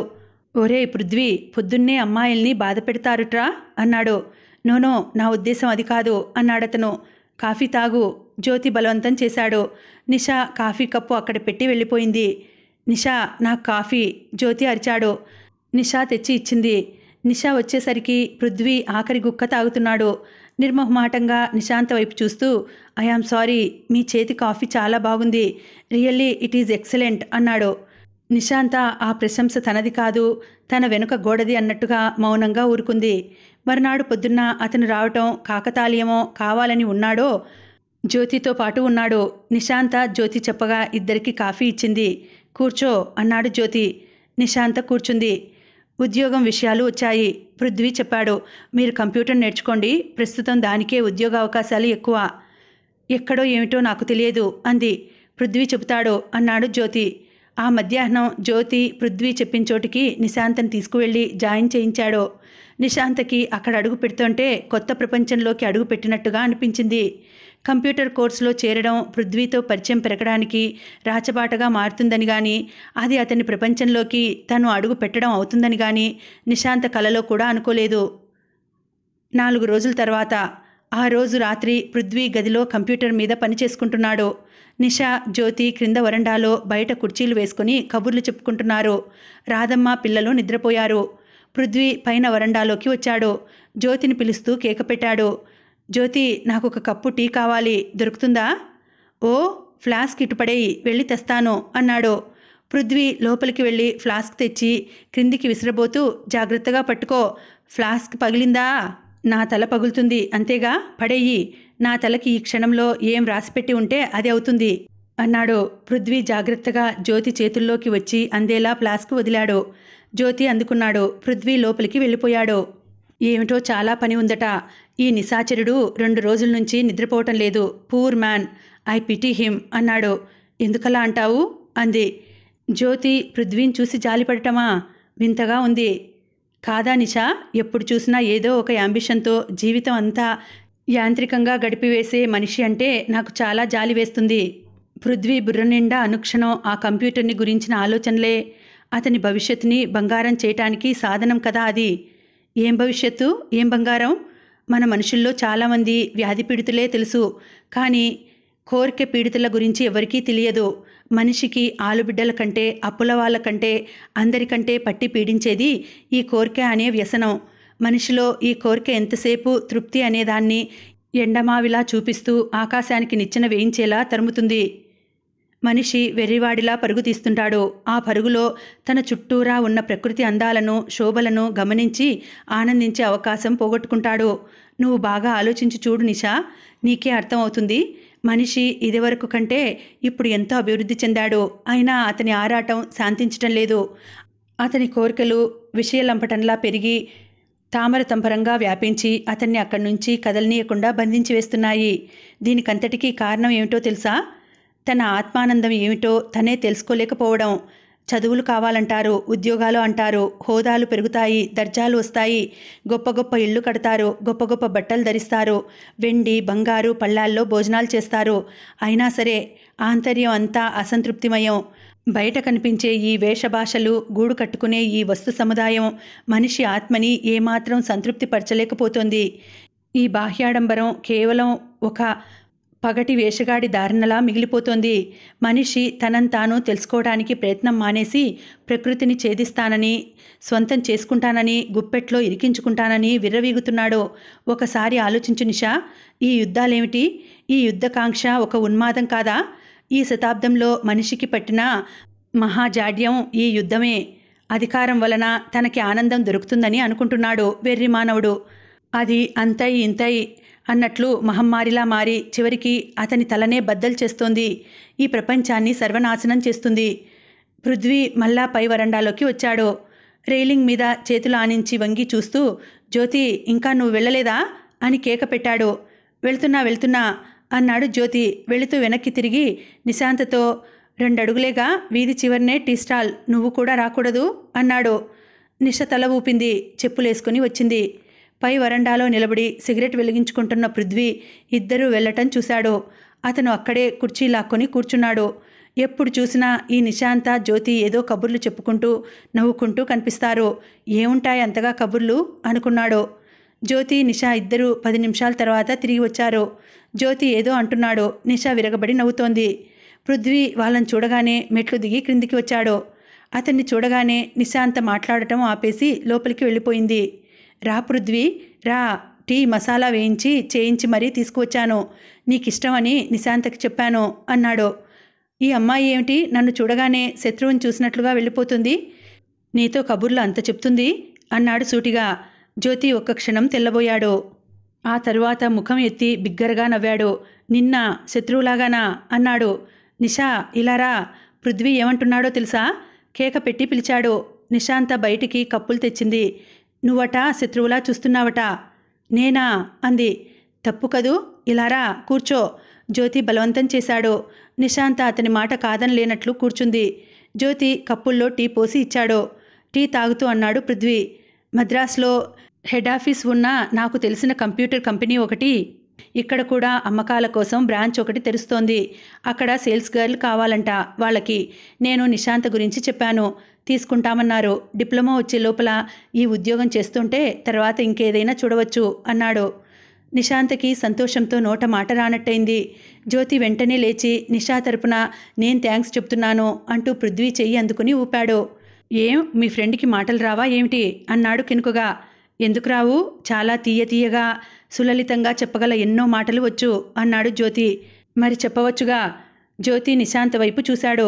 ఒరే పృథ్వీ పొద్దున్నే అమ్మాయిల్ని బాధ పెడతారుట్రా అన్నాడు నోనో నా ఉద్దేశం అది కాదు అన్నాడతను కాఫీ తాగు జ్యోతి బలవంతం చేశాడు నిషా కాఫీ కప్పు అక్కడ పెట్టి వెళ్ళిపోయింది నిషా నాకు కాఫీ జ్యోతి అరిచాడు నిషా తెచ్చి ఇచ్చింది నిషా వచ్చేసరికి పృథ్వీ ఆఖరి గుక్క తాగుతున్నాడు నిర్మోహమాటంగా నిశాంత వైపు చూస్తూ ఐ ఆమ్ సారీ మీ చేతి కాఫీ చాలా బాగుంది రియల్లీ ఇట్ ఈజ్ ఎక్సలెంట్ అన్నాడు నిశాంత ఆ ప్రశంస తనది కాదు తన వెనుక గోడది అన్నట్టుగా మౌనంగా ఊరుకుంది మరునాడు పొద్దున్న అతను రావటం కాకతాళీయమో కావాలని ఉన్నాడో జ్యోతితో పాటు ఉన్నాడు నిశాంత జ్యోతి చెప్పగా ఇద్దరికి కాఫీ ఇచ్చింది కూర్చో అన్నాడు జ్యోతి నిశాంత కూర్చుంది ఉద్యోగం విషయాలు వచ్చాయి పృథ్వీ చెప్పాడు మీరు కంప్యూటర్ నేర్చుకోండి ప్రస్తుతం దానికే ఉద్యోగ అవకాశాలు ఎక్కువ ఎక్కడో ఏమిటో నాకు తెలియదు అంది పృథ్వీ చెబుతాడు అన్నాడు జ్యోతి ఆ మధ్యాహ్నం జ్యోతి పృథ్వీ చెప్పిన చోటికి నిశాంతని తీసుకువెళ్ళి జాయిన్ చేయించాడు నిశాంతకి అక్కడ అడుగు పెడుతుంటే కొత్త ప్రపంచంలోకి అడుగు పెట్టినట్టుగా అనిపించింది కంప్యూటర్ కోర్సులో చేరడం పృథ్వీతో పరిచయం పెరగడానికి రాచబాటగా మారుతుందని కానీ అది అతని ప్రపంచంలోకి తను అడుగు పెట్టడం అవుతుందని కానీ నిశాంత కలలో కూడా అనుకోలేదు నాలుగు రోజుల తర్వాత ఆ రోజు రాత్రి పృథ్వీ గదిలో కంప్యూటర్ మీద పనిచేసుకుంటున్నాడు నిషా జ్యోతి క్రింద వరండాలో బయట కుర్చీలు వేసుకుని కబుర్లు చెప్పుకుంటున్నారు రాధమ్మ పిల్లలు నిద్రపోయారు పృథ్వీ పైన వరండాలోకి వచ్చాడు జ్యోతిని పిలుస్తూ కేక పెట్టాడు జ్యోతి నాకు ఒక కప్పు టీ కావాలి దొరుకుతుందా ఓ ఫ్లాస్క్ ఇటుపడేయి వెళ్ళి తెస్తాను అన్నాడు పృథ్వీ లోపలికి వెళ్ళి ఫ్లాస్క్ తెచ్చి క్రిందికి విసిరబోతూ జాగ్రత్తగా పట్టుకో ఫ్లాస్క్ పగిలిందా నా తల పగులుతుంది అంతేగా పడేయి నా తలకి ఈ క్షణంలో ఏం రాసిపెట్టి ఉంటే అది అవుతుంది అన్నాడు పృథ్వీ జాగ్రత్తగా జ్యోతి చేతుల్లోకి వచ్చి అందేలా ఫ్లాస్క్ వదిలాడు జ్యోతి అందుకున్నాడు పృథ్వీ లోపలికి వెళ్ళిపోయాడు ఏమిటో చాలా పని ఉందట ఈ నిశాచరుడు రెండు రోజుల నుంచి నిద్రపోవటం లేదు poor man I pity him అన్నాడు ఎందుకలా అంటావు అంది జ్యోతి పృథ్వీని చూసి జాలిపడటమా వింతగా ఉంది కాదా నిషా ఎప్పుడు చూసినా ఏదో ఒక యాంబిషన్తో జీవితం అంతా యాంత్రికంగా గడిపివేసే మనిషి అంటే నాకు చాలా జాలి వేస్తుంది పృథ్వీ బుర్ర నిండా అనుక్షణం ఆ కంప్యూటర్ని గురించిన ఆలోచనలే అతని భవిష్యత్తుని బంగారం చేయటానికి సాధనం కదా అది ఏం భవిష్యత్తు ఏం బంగారం మన మనుషుల్లో చాలామంది వ్యాధి పీడితులే తెలుసు కానీ కోరిక పీడితుల గురించి ఎవరికీ తెలియదు మనిషికి ఆలుబిడ్డల కంటే అప్పుల వాళ్ళ కంటే అందరికంటే పట్టి పీడించేది ఈ కోరిక అనే వ్యసనం మనిషిలో ఈ కోరిక ఎంతసేపు తృప్తి అనేదాన్ని ఎండమావిలా చూపిస్తూ ఆకాశానికి నిచ్చెన వేయించేలా తరుముతుంది మనిషి వెర్రివాడిలా పరుగు తీస్తుంటాడు ఆ పరుగులో తన చుట్టూరా ఉన్న ప్రకృతి అందాలను శోభలను గమనించి ఆనందించే అవకాశం పోగొట్టుకుంటాడు నువ్వు బాగా ఆలోచించి చూడు నిషా నీకే అర్థమవుతుంది మనిషి ఇదివరకు కంటే ఇప్పుడు ఎంతో అభివృద్ధి చెందాడు అయినా అతని ఆరాటం శాంతించటం లేదు అతని కోరికలు విషయలంపటంలా పెరిగి తామరతంపరంగా వ్యాపించి అతన్ని అక్కడి నుంచి కదలనీయకుండా బంధించి వేస్తున్నాయి దీనికంతటికీ కారణం ఏమిటో తెలుసా తన ఆత్మానందం ఏమిటో తనే తెలుసుకోలేకపోవడం చదువులు కావాలంటారు ఉద్యోగాలు అంటారు హోదాలు పెరుగుతాయి దర్జాలు వస్తాయి గొప్ప గొప్ప ఇళ్ళు కడతారు గొప్ప గొప్ప బట్టలు ధరిస్తారు వెండి బంగారు పళ్ళాల్లో భోజనాలు చేస్తారు అయినా సరే ఆంతర్యం అంతా అసంతృప్తిమయం బయట కనిపించే ఈ వేషభాషలు గూడు కట్టుకునే ఈ వస్తు సముదాయం మనిషి ఆత్మని ఏమాత్రం సంతృప్తిపరచలేకపోతుంది ఈ బాహ్యాడంబరం కేవలం ఒక పగటి వేషగాడి దారిణలా మిగిలిపోతోంది మనిషి తనంతాను తాను తెలుసుకోవడానికి ప్రయత్నం మానేసి ప్రకృతిని ఛేదిస్తానని స్వంతం చేసుకుంటానని గుప్పెట్లో ఇరికించుకుంటానని విర్రవీగుతున్నాడు ఒకసారి ఆలోచించు నిషా ఈ యుద్ధాలేమిటి ఈ యుద్ధకాంక్ష ఒక ఉన్మాదం కాదా ఈ శతాబ్దంలో మనిషికి పట్టిన మహాజాడ్యం ఈ యుద్ధమే అధికారం వలన తనకి ఆనందం దొరుకుతుందని అనుకుంటున్నాడు వెర్రి మానవుడు అది అంతై ఇంతై అన్నట్లు మహమ్మారిలా మారి చివరికి అతని తలనే బద్దలు చేస్తోంది ఈ ప్రపంచాన్ని సర్వనాశనం చేస్తుంది పృథ్వీ మళ్ళా పై వరండాలోకి వచ్చాడు రైలింగ్ మీద చేతులు ఆనించి వంగి చూస్తూ జ్యోతి ఇంకా నువ్వు వెళ్ళలేదా అని కేక పెట్టాడు వెళుతున్నా వెళ్తున్నా అన్నాడు జ్యోతి వెళుతూ వెనక్కి తిరిగి నిశాంతతో రెండడుగులేగా వీధి చివరినే టీ స్టాల్ నువ్వు కూడా రాకూడదు అన్నాడు నిష తల ఊపింది చెప్పులేసుకుని వచ్చింది పై వరండాలో నిలబడి సిగరెట్ వెలిగించుకుంటున్న పృథ్వీ ఇద్దరూ వెళ్ళటం చూశాడు అతను అక్కడే కుర్చీ లాక్కొని కూర్చున్నాడు ఎప్పుడు చూసినా ఈ నిశాంత జ్యోతి ఏదో కబుర్లు చెప్పుకుంటూ నవ్వుకుంటూ కనిపిస్తారు ఏముంటాయి అంతగా కబుర్లు అనుకున్నాడు జ్యోతి నిషా ఇద్దరూ పది నిమిషాల తర్వాత తిరిగి వచ్చారు జ్యోతి ఏదో అంటున్నాడు నిషా విరగబడి నవ్వుతోంది పృథ్వీ వాళ్ళని చూడగానే మెట్లు దిగి క్రిందికి వచ్చాడు అతన్ని చూడగానే నిశాంత మాట్లాడటం ఆపేసి లోపలికి వెళ్ళిపోయింది రా పృథ్వీ రా టీ మసాలా వేయించి చేయించి మరీ తీసుకువచ్చాను నీకిష్టమని నిశాంతకి చెప్పాను అన్నాడు ఈ అమ్మాయి ఏమిటి నన్ను చూడగానే శత్రువుని చూసినట్లుగా వెళ్ళిపోతుంది నీతో కబుర్లు అంత చెప్తుంది అన్నాడు సూటిగా జ్యోతి ఒక్క క్షణం తెల్లబోయాడు ఆ తరువాత ముఖం ఎత్తి బిగ్గరగా నవ్వాడు నిన్న శత్రువులాగానా అన్నాడు నిషా ఇలారా పృథ్వీ ఏమంటున్నాడో తెలుసా కేక పెట్టి పిలిచాడు నిశాంత బయటికి కప్పులు తెచ్చింది నువ్వటా శత్రువులా చూస్తున్నావట నేనా అంది తప్పు కదూ ఇలారా కూర్చో జ్యోతి బలవంతం చేశాడు నిశాంత అతని మాట కాదనలేనట్లు కూర్చుంది జ్యోతి కప్పుల్లో టీ పోసి ఇచ్చాడు టీ తాగుతూ అన్నాడు పృథ్వీ మద్రాసులో హెడ్ ఆఫీస్ ఉన్న నాకు తెలిసిన కంప్యూటర్ కంపెనీ ఒకటి ఇక్కడ కూడా అమ్మకాల కోసం బ్రాంచ్ ఒకటి తెరుస్తోంది అక్కడ సేల్స్ గర్ల్ కావాలంట వాళ్ళకి నేను నిశాంత గురించి చెప్పాను తీసుకుంటామన్నారు డిప్లొమా వచ్చే లోపల ఈ ఉద్యోగం చేస్తుంటే తర్వాత ఇంకేదైనా చూడవచ్చు అన్నాడు నిశాంతకి సంతోషంతో నోట మాట రానట్టయింది జ్యోతి వెంటనే లేచి నిషా తరపున నేను థ్యాంక్స్ చెప్తున్నాను అంటూ పృథ్వీ చెయ్యి అందుకుని ఊపాడు ఏం మీ ఫ్రెండ్కి మాటలు రావా ఏమిటి అన్నాడు కినుకగా ఎందుకు రావు చాలా తీయ తీయగా సులలితంగా చెప్పగల ఎన్నో మాటలు వచ్చు అన్నాడు జ్యోతి మరి చెప్పవచ్చుగా జ్యోతి నిశాంత్ వైపు చూశాడు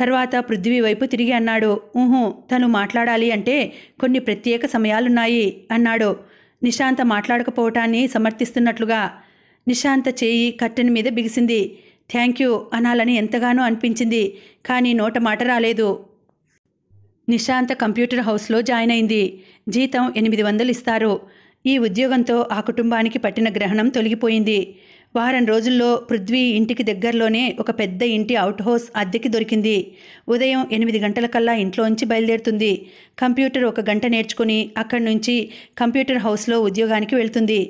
తర్వాత పృథ్వీ వైపు తిరిగి అన్నాడు ఊహు తను మాట్లాడాలి అంటే కొన్ని ప్రత్యేక సమయాలున్నాయి అన్నాడు నిశాంత మాట్లాడకపోవటాన్ని సమర్థిస్తున్నట్లుగా నిశాంత చేయి కట్టెని మీద బిగిసింది థ్యాంక్ యూ అనాలని ఎంతగానో అనిపించింది కానీ నోట మాట రాలేదు నిశాంత కంప్యూటర్ హౌస్లో జాయిన్ అయింది జీతం ఎనిమిది వందలు ఇస్తారు ఈ ఉద్యోగంతో ఆ కుటుంబానికి పట్టిన గ్రహణం తొలగిపోయింది వారం రోజుల్లో పృథ్వీ ఇంటికి దగ్గరలోనే ఒక పెద్ద ఇంటి అవుట్ హౌస్ అద్దెకి దొరికింది ఉదయం ఎనిమిది గంటల కల్లా ఇంట్లోంచి బయలుదేరుతుంది కంప్యూటర్ ఒక గంట నేర్చుకుని అక్కడి నుంచి కంప్యూటర్ హౌస్లో ఉద్యోగానికి వెళ్తుంది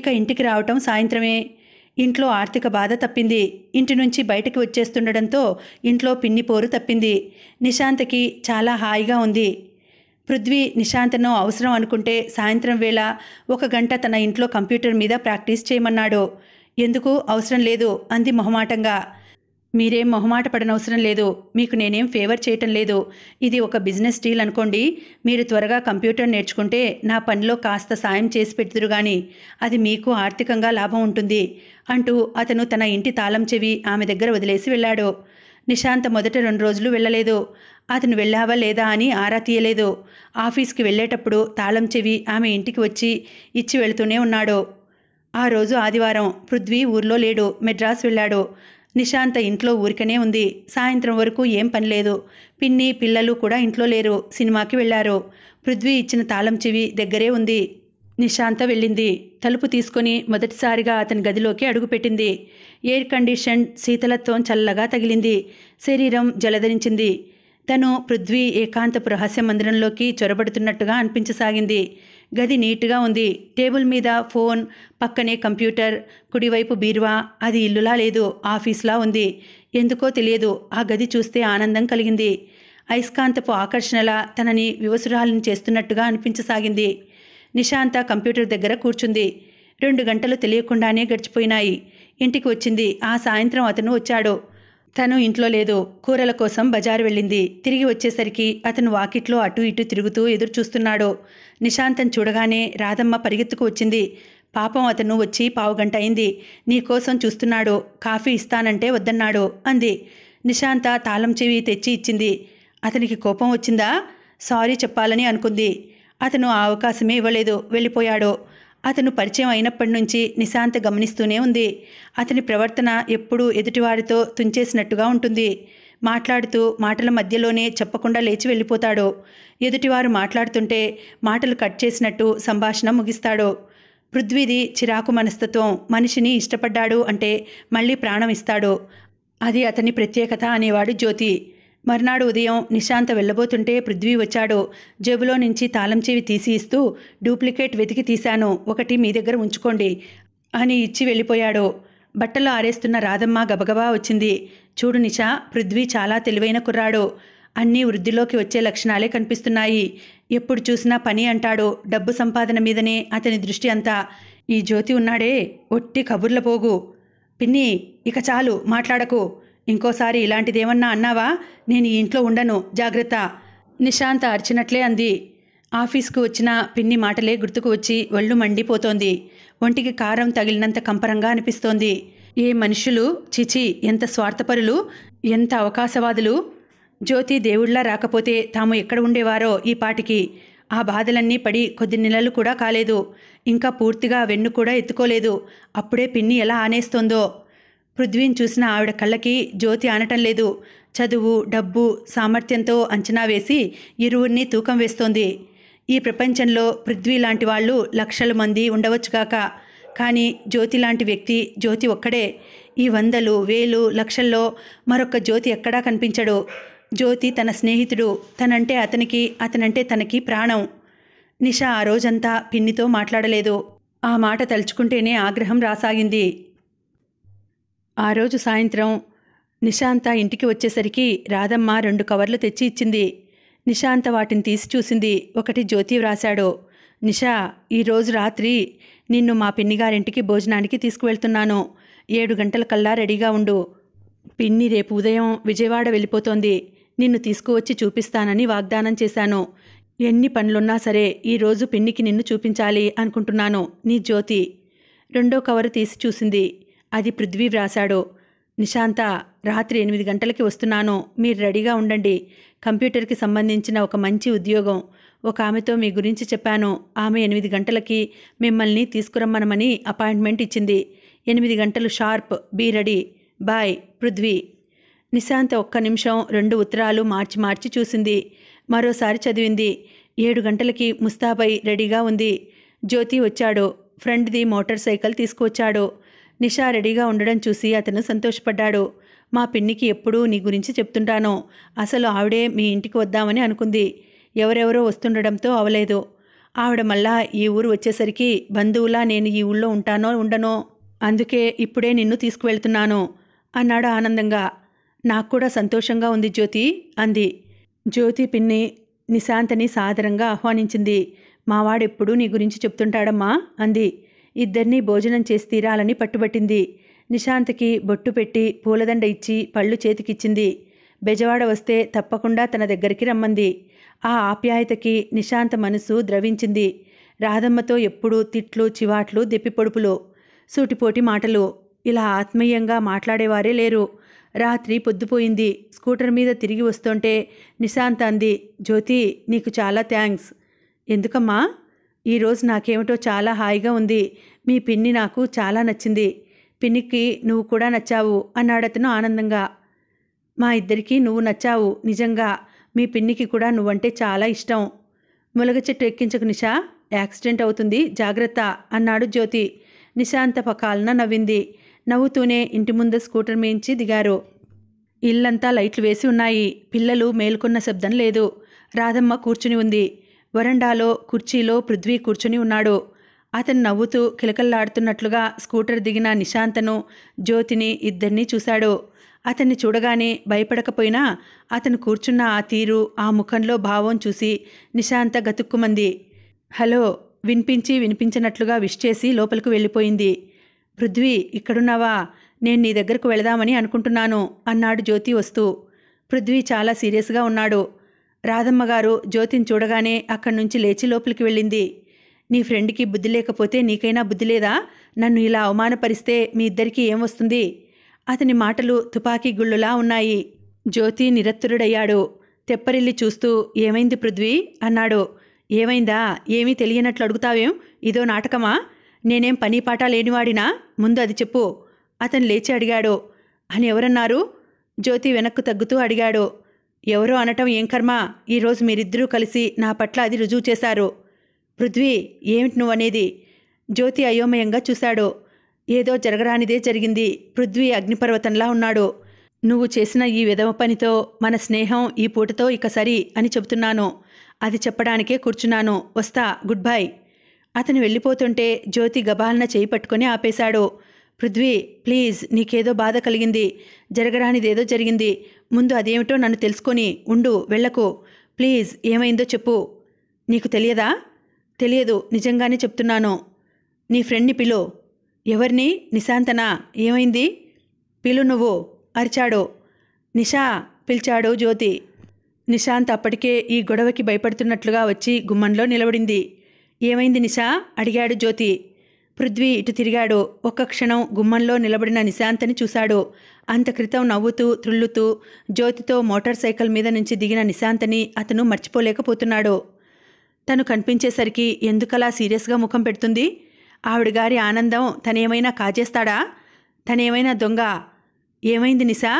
ఇక ఇంటికి రావటం సాయంత్రమే ఇంట్లో ఆర్థిక బాధ తప్పింది ఇంటి నుంచి బయటకు వచ్చేస్తుండడంతో ఇంట్లో పిన్ని పోరు తప్పింది నిశాంతకి చాలా హాయిగా ఉంది పృథ్వీ నిశాంతను అవసరం అనుకుంటే సాయంత్రం వేళ ఒక గంట తన ఇంట్లో కంప్యూటర్ మీద ప్రాక్టీస్ చేయమన్నాడు ఎందుకు అవసరం లేదు అంది మొహమాటంగా మీరేం మొహమాట పడనవసరం లేదు మీకు నేనేం ఫేవర్ చేయటం లేదు ఇది ఒక బిజినెస్ డీల్ అనుకోండి మీరు త్వరగా కంప్యూటర్ నేర్చుకుంటే నా పనిలో కాస్త సాయం చేసి పెడుతురు కానీ అది మీకు ఆర్థికంగా లాభం ఉంటుంది అంటూ అతను తన ఇంటి తాళం చెవి ఆమె దగ్గర వదిలేసి వెళ్ళాడు నిశాంత మొదట రెండు రోజులు వెళ్ళలేదు అతను వెళ్ళావా లేదా అని ఆరా తీయలేదు ఆఫీస్కి వెళ్ళేటప్పుడు తాళం చెవి ఆమె ఇంటికి వచ్చి ఇచ్చి వెళుతూనే ఉన్నాడు ఆ రోజు ఆదివారం పృథ్వీ ఊర్లో లేడు మెడ్రాస్ వెళ్ళాడు నిశాంత ఇంట్లో ఊరికనే ఉంది సాయంత్రం వరకు ఏం పని లేదు పిన్ని పిల్లలు కూడా ఇంట్లో లేరు సినిమాకి వెళ్ళారు పృథ్వీ ఇచ్చిన తాళం చెవి దగ్గరే ఉంది నిశాంత వెళ్ళింది తలుపు తీసుకొని మొదటిసారిగా అతని గదిలోకి అడుగుపెట్టింది ఎయిర్ కండిషన్ శీతలత్వం చల్లగా తగిలింది శరీరం జలధరించింది తను పృథ్వీ ఏకాంతపు రహస్య మందిరంలోకి చొరబడుతున్నట్టుగా అనిపించసాగింది గది నీట్గా ఉంది టేబుల్ మీద ఫోన్ పక్కనే కంప్యూటర్ కుడివైపు బీరువా అది ఇల్లులా లేదు ఆఫీస్లా ఉంది ఎందుకో తెలియదు ఆ గది చూస్తే ఆనందం కలిగింది అయస్కాంతపు ఆకర్షణలా తనని వివసురాలను చేస్తున్నట్టుగా అనిపించసాగింది నిశాంత కంప్యూటర్ దగ్గర కూర్చుంది రెండు గంటలు తెలియకుండానే గడిచిపోయినాయి ఇంటికి వచ్చింది ఆ సాయంత్రం అతను వచ్చాడు తను ఇంట్లో లేదు కూరల కోసం బజారు వెళ్ళింది తిరిగి వచ్చేసరికి అతను వాకిట్లో అటు ఇటు తిరుగుతూ ఎదురు చూస్తున్నాడు నిశాంతం చూడగానే రాధమ్మ పరిగెత్తుకు వచ్చింది పాపం అతను వచ్చి పావుగంట అయింది నీకోసం చూస్తున్నాడు కాఫీ ఇస్తానంటే వద్దన్నాడు అంది నిశాంత తాళం చెవి తెచ్చి ఇచ్చింది అతనికి కోపం వచ్చిందా సారీ చెప్పాలని అనుకుంది అతను ఆ అవకాశమే ఇవ్వలేదు వెళ్ళిపోయాడు అతను పరిచయం అయినప్పటి నుంచి నిశాంత గమనిస్తూనే ఉంది అతని ప్రవర్తన ఎప్పుడూ ఎదుటివారితో తుంచేసినట్టుగా ఉంటుంది మాట్లాడుతూ మాటల మధ్యలోనే చెప్పకుండా లేచి వెళ్ళిపోతాడు ఎదుటివారు మాట్లాడుతుంటే మాటలు కట్ చేసినట్టు సంభాషణ ముగిస్తాడు పృథ్వీది చిరాకు మనస్తత్వం మనిషిని ఇష్టపడ్డాడు అంటే మళ్ళీ ప్రాణం ఇస్తాడు అది అతని ప్రత్యేకత అనేవాడు జ్యోతి మర్నాడు ఉదయం నిశాంత వెళ్ళబోతుంటే పృథ్వీ వచ్చాడు జేబులో నుంచి తాళం చెవి తీసి ఇస్తూ డూప్లికేట్ వెతికి తీశాను ఒకటి మీ దగ్గర ఉంచుకోండి అని ఇచ్చి వెళ్ళిపోయాడు బట్టలు ఆరేస్తున్న రాధమ్మ గబగబా వచ్చింది చూడు నిషా పృథ్వీ చాలా తెలివైన కుర్రాడు అన్నీ వృద్ధిలోకి వచ్చే లక్షణాలే కనిపిస్తున్నాయి ఎప్పుడు చూసినా పని అంటాడు డబ్బు సంపాదన మీదనే అతని దృష్టి అంతా ఈ జ్యోతి ఉన్నాడే ఒట్టి కబుర్ల పోగు పిన్ని ఇక చాలు మాట్లాడకు ఇంకోసారి ఇలాంటిదేమన్నా అన్నావా నేను ఈ ఇంట్లో ఉండను జాగ్రత్త నిశాంత అరిచినట్లే అంది ఆఫీస్కు వచ్చిన పిన్ని మాటలే గుర్తుకు వచ్చి ఒళ్ళు మండిపోతోంది ఒంటికి కారం తగిలినంత కంపరంగా అనిపిస్తోంది ఏ మనుషులు చిచి ఎంత స్వార్థపరులు ఎంత అవకాశవాదులు జ్యోతి దేవుళ్లా రాకపోతే తాము ఎక్కడ ఉండేవారో ఈ పాటికి ఆ బాధలన్నీ పడి కొద్ది నెలలు కూడా కాలేదు ఇంకా పూర్తిగా వెన్ను కూడా ఎత్తుకోలేదు అప్పుడే పిన్ని ఎలా ఆనేస్తోందో పృథ్వీని చూసిన ఆవిడ కళ్ళకి జ్యోతి ఆనటం లేదు చదువు డబ్బు సామర్థ్యంతో అంచనా వేసి ఇరువురిని తూకం వేస్తోంది ఈ ప్రపంచంలో పృథ్వీ లాంటి వాళ్ళు లక్షల మంది ఉండవచ్చుగాక కానీ జ్యోతి లాంటి వ్యక్తి జ్యోతి ఒక్కడే ఈ వందలు వేలు లక్షల్లో మరొక జ్యోతి ఎక్కడా కనిపించడు జ్యోతి తన స్నేహితుడు తనంటే అతనికి అతనంటే తనకి ప్రాణం నిషా ఆ రోజంతా పిన్నితో మాట్లాడలేదు ఆ మాట తలుచుకుంటేనే ఆగ్రహం రాసాగింది ఆ రోజు సాయంత్రం నిశాంత ఇంటికి వచ్చేసరికి రాధమ్మ రెండు కవర్లు తెచ్చి ఇచ్చింది నిశాంత వాటిని తీసి చూసింది ఒకటి జ్యోతి వ్రాశాడు నిషా ఈరోజు రాత్రి నిన్ను మా పిన్నిగారింటికి భోజనానికి తీసుకువెళ్తున్నాను ఏడు గంటల కల్లా రెడీగా ఉండు పిన్ని రేపు ఉదయం విజయవాడ వెళ్ళిపోతోంది నిన్ను తీసుకువచ్చి చూపిస్తానని వాగ్దానం చేశాను ఎన్ని పనులున్నా సరే ఈరోజు పిన్నికి నిన్ను చూపించాలి అనుకుంటున్నాను నీ జ్యోతి రెండో కవరు తీసి చూసింది అది పృథ్వీ వ్రాశాడు నిశాంత రాత్రి ఎనిమిది గంటలకి వస్తున్నాను మీరు రెడీగా ఉండండి కంప్యూటర్కి సంబంధించిన ఒక మంచి ఉద్యోగం ఒక ఆమెతో మీ గురించి చెప్పాను ఆమె ఎనిమిది గంటలకి మిమ్మల్ని తీసుకురమ్మనమని అపాయింట్మెంట్ ఇచ్చింది ఎనిమిది గంటలు sharp be ready boy Prithvi Nishanta ఒక్క నిమిషం రెండు ఉత్తరాలు మార్చి మార్చి చూసింది మరోసారి చదివింది ఏడు గంటలకి ముస్తాబై రెడీగా ఉంది జ్యోతి వచ్చాడు ఫ్రెండ్ది మోటార్ సైకిల్ తీసుకువచ్చాడు నిషా రెడీగా ఉండడం చూసి అతను సంతోషపడ్డాడు మా పిన్నికి ఎప్పుడూ నీ గురించి చెప్తుంటాను అసలు ఆవిడే మీ ఇంటికి వద్దామని అనుకుంది ఎవరెవరో వస్తుండడంతో అవలేదు ఆవిడ మళ్ళా ఈ ఊరు వచ్చేసరికి బంధువులా నేను ఈ ఊళ్ళో ఉంటానో ఉండనో అందుకే ఇప్పుడే నిన్ను తీసుకువెళ్తున్నాను అన్నాడు ఆనందంగా నాకు కూడా సంతోషంగా ఉంది జ్యోతి అంది జ్యోతి పిన్ని నిశాంతని సాదరంగా ఆహ్వానించింది మావాడెప్పుడూ నీ గురించి చెప్తుంటాడమ్మా అంది ఇద్దరినీ భోజనం చేసి తీరాలని పట్టుబట్టింది నిశాంత్కి బొట్టు పెట్టి పూలదండ ఇచ్చి పళ్ళు చేతికిచ్చింది బెజవాడ వస్తే తప్పకుండా తన దగ్గరికి రమ్మంది ఆ ఆప్యాయతకి నిశాంత మనసు ద్రవించింది రాధమ్మతో ఎప్పుడూ తిట్లు చివాట్లు దెప్పిపొడుపులు సూటిపోటి మాటలు ఇలా ఆత్మీయంగా మాట్లాడేవారే లేరు రాత్రి పొద్దుపోయింది స్కూటర్ మీద తిరిగి వస్తుంటే నిశాంత అంది జ్యోతి నీకు చాలా థ్యాంక్స్ ఎందుకమ్మా ఈరోజు నాకేమిటో చాలా హాయిగా ఉంది మీ పిన్ని నాకు చాలా నచ్చింది పిన్నికి నువ్వు కూడా నచ్చావు అన్నాడతను ఆనందంగా మా ఇద్దరికీ నువ్వు నచ్చావు నిజంగా మీ పిన్నికి కూడా నువ్వంటే చాలా ఇష్టం ములగ చెట్టు ఎక్కించకు నిషా యాక్సిడెంట్ అవుతుంది జాగ్రత్త అన్నాడు జ్యోతి నిశాంత పకాలన నవ్వింది నవ్వుతూనే ఇంటి ముందు స్కూటర్ మేయించి దిగారు ఇల్లంతా లైట్లు వేసి ఉన్నాయి పిల్లలు మేల్కొన్న శబ్దం లేదు రాధమ్మ కూర్చుని ఉంది వరండాలో కుర్చీలో పృథ్వీ కూర్చుని ఉన్నాడు అతను నవ్వుతూ కిలకల్లాడుతున్నట్లుగా స్కూటర్ దిగిన నిశాంతను జ్యోతిని ఇద్దరినీ చూశాడు అతన్ని చూడగానే భయపడకపోయినా అతను కూర్చున్న ఆ తీరు ఆ ముఖంలో భావం చూసి నిశాంత గతుక్కుమంది హలో వినిపించి వినిపించినట్లుగా విష్ చేసి లోపలికి వెళ్ళిపోయింది పృథ్వీ ఇక్కడున్నావా నేను నీ దగ్గరకు వెళదామని అనుకుంటున్నాను అన్నాడు జ్యోతి వస్తూ పృథ్వీ చాలా సీరియస్గా ఉన్నాడు రాధమ్మగారు జ్యోతిని చూడగానే అక్కడి నుంచి లేచి లోపలికి వెళ్ళింది నీ ఫ్రెండ్కి బుద్ధి లేకపోతే నీకైనా బుద్ధి లేదా నన్ను ఇలా అవమానపరిస్తే మీ ఇద్దరికీ ఏం వస్తుంది అతని మాటలు తుపాకీ గుళ్ళులా ఉన్నాయి జ్యోతి నిరత్తురుడయ్యాడు తెప్పరిల్లి చూస్తూ ఏమైంది పృథ్వీ అన్నాడు ఏమైందా ఏమీ తెలియనట్లు అడుగుతావేం ఇదో నాటకమా నేనేం పని పాట లేనివాడినా ముందు అది చెప్పు అతను లేచి అడిగాడు అని ఎవరన్నారు జ్యోతి వెనక్కు తగ్గుతూ అడిగాడు ఎవరో అనటం ఏం కర్మ ఈరోజు మీరిద్దరూ కలిసి నా పట్ల అది రుజువు చేశారు పృథ్వీ ఏమిటి నువ్వనేది జ్యోతి అయోమయంగా చూశాడు ఏదో జరగరానిదే జరిగింది పృథ్వీ అగ్నిపర్వతంలా ఉన్నాడు నువ్వు చేసిన ఈ విధవ పనితో మన స్నేహం ఈ పూటతో ఇక సరి అని చెబుతున్నాను అది చెప్పడానికే కూర్చున్నాను వస్తా గుడ్ బై అతను వెళ్ళిపోతుంటే జ్యోతి గబాలన చేయి పట్టుకొని ఆపేశాడు పృథ్వీ ప్లీజ్ నీకేదో బాధ కలిగింది జరగరానిదేదో జరిగింది ముందు అదేమిటో నన్ను తెలుసుకొని ఉండు వెళ్ళకు ప్లీజ్ ఏమైందో చెప్పు నీకు తెలియదా తెలియదు నిజంగానే చెప్తున్నాను నీ ఫ్రెండ్ని పిలు ఎవరిని నిశాంతనా ఏమైంది పిలు నువ్వు అరిచాడు నిషా పిలిచాడు జ్యోతి నిశాంత్ అప్పటికే ఈ గొడవకి భయపడుతున్నట్లుగా వచ్చి గుమ్మంలో నిలబడింది ఏమైంది నిషా అడిగాడు జ్యోతి పృథ్వీ ఇటు తిరిగాడు ఒక్క క్షణం గుమ్మంలో నిలబడిన నిశాంత్ని చూశాడు అంత క్రితం నవ్వుతూ త్రుళ్ళుతూ జ్యోతితో మోటార్ సైకిల్ మీద నుంచి దిగిన నిశాంతని అతను మర్చిపోలేకపోతున్నాడు తను కనిపించేసరికి ఎందుకలా సీరియస్గా ముఖం పెడుతుంది ఆవిడగారి ఆనందం తనేమైనా కాజేస్తాడా తనేమైనా దొంగ ఏమైంది నిశా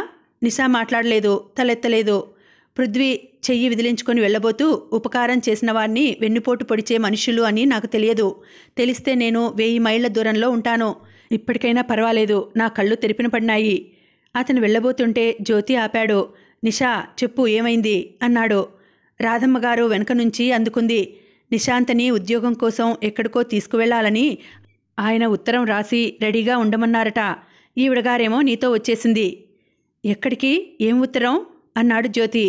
నిశా మాట్లాడలేదు తలెత్తలేదు పృథ్వీ చెయ్యి విదిలించుకొని వెళ్ళబోతూ ఉపకారం చేసిన వారిని వెన్నుపోటు పొడిచే మనుషులు అని నాకు తెలియదు తెలిస్తే నేను వెయ్యి మైళ్ళ దూరంలో ఉంటాను ఇప్పటికైనా పర్వాలేదు నా కళ్ళు తెరిపిన పడినాయి అతను వెళ్ళబోతుంటే జ్యోతి ఆపాడు నిషా చెప్పు ఏమైంది అన్నాడు రాధమ్మగారు వెనక నుంచి అందుకుంది నిశాంతని ఉద్యోగం కోసం ఎక్కడికో తీసుకువెళ్లాలని ఆయన ఉత్తరం రాసి రెడీగా ఉండమన్నారట ఈవిడగారేమో నీతో వచ్చేసింది ఎక్కడికి ఏం ఉత్తరం అన్నాడు జ్యోతి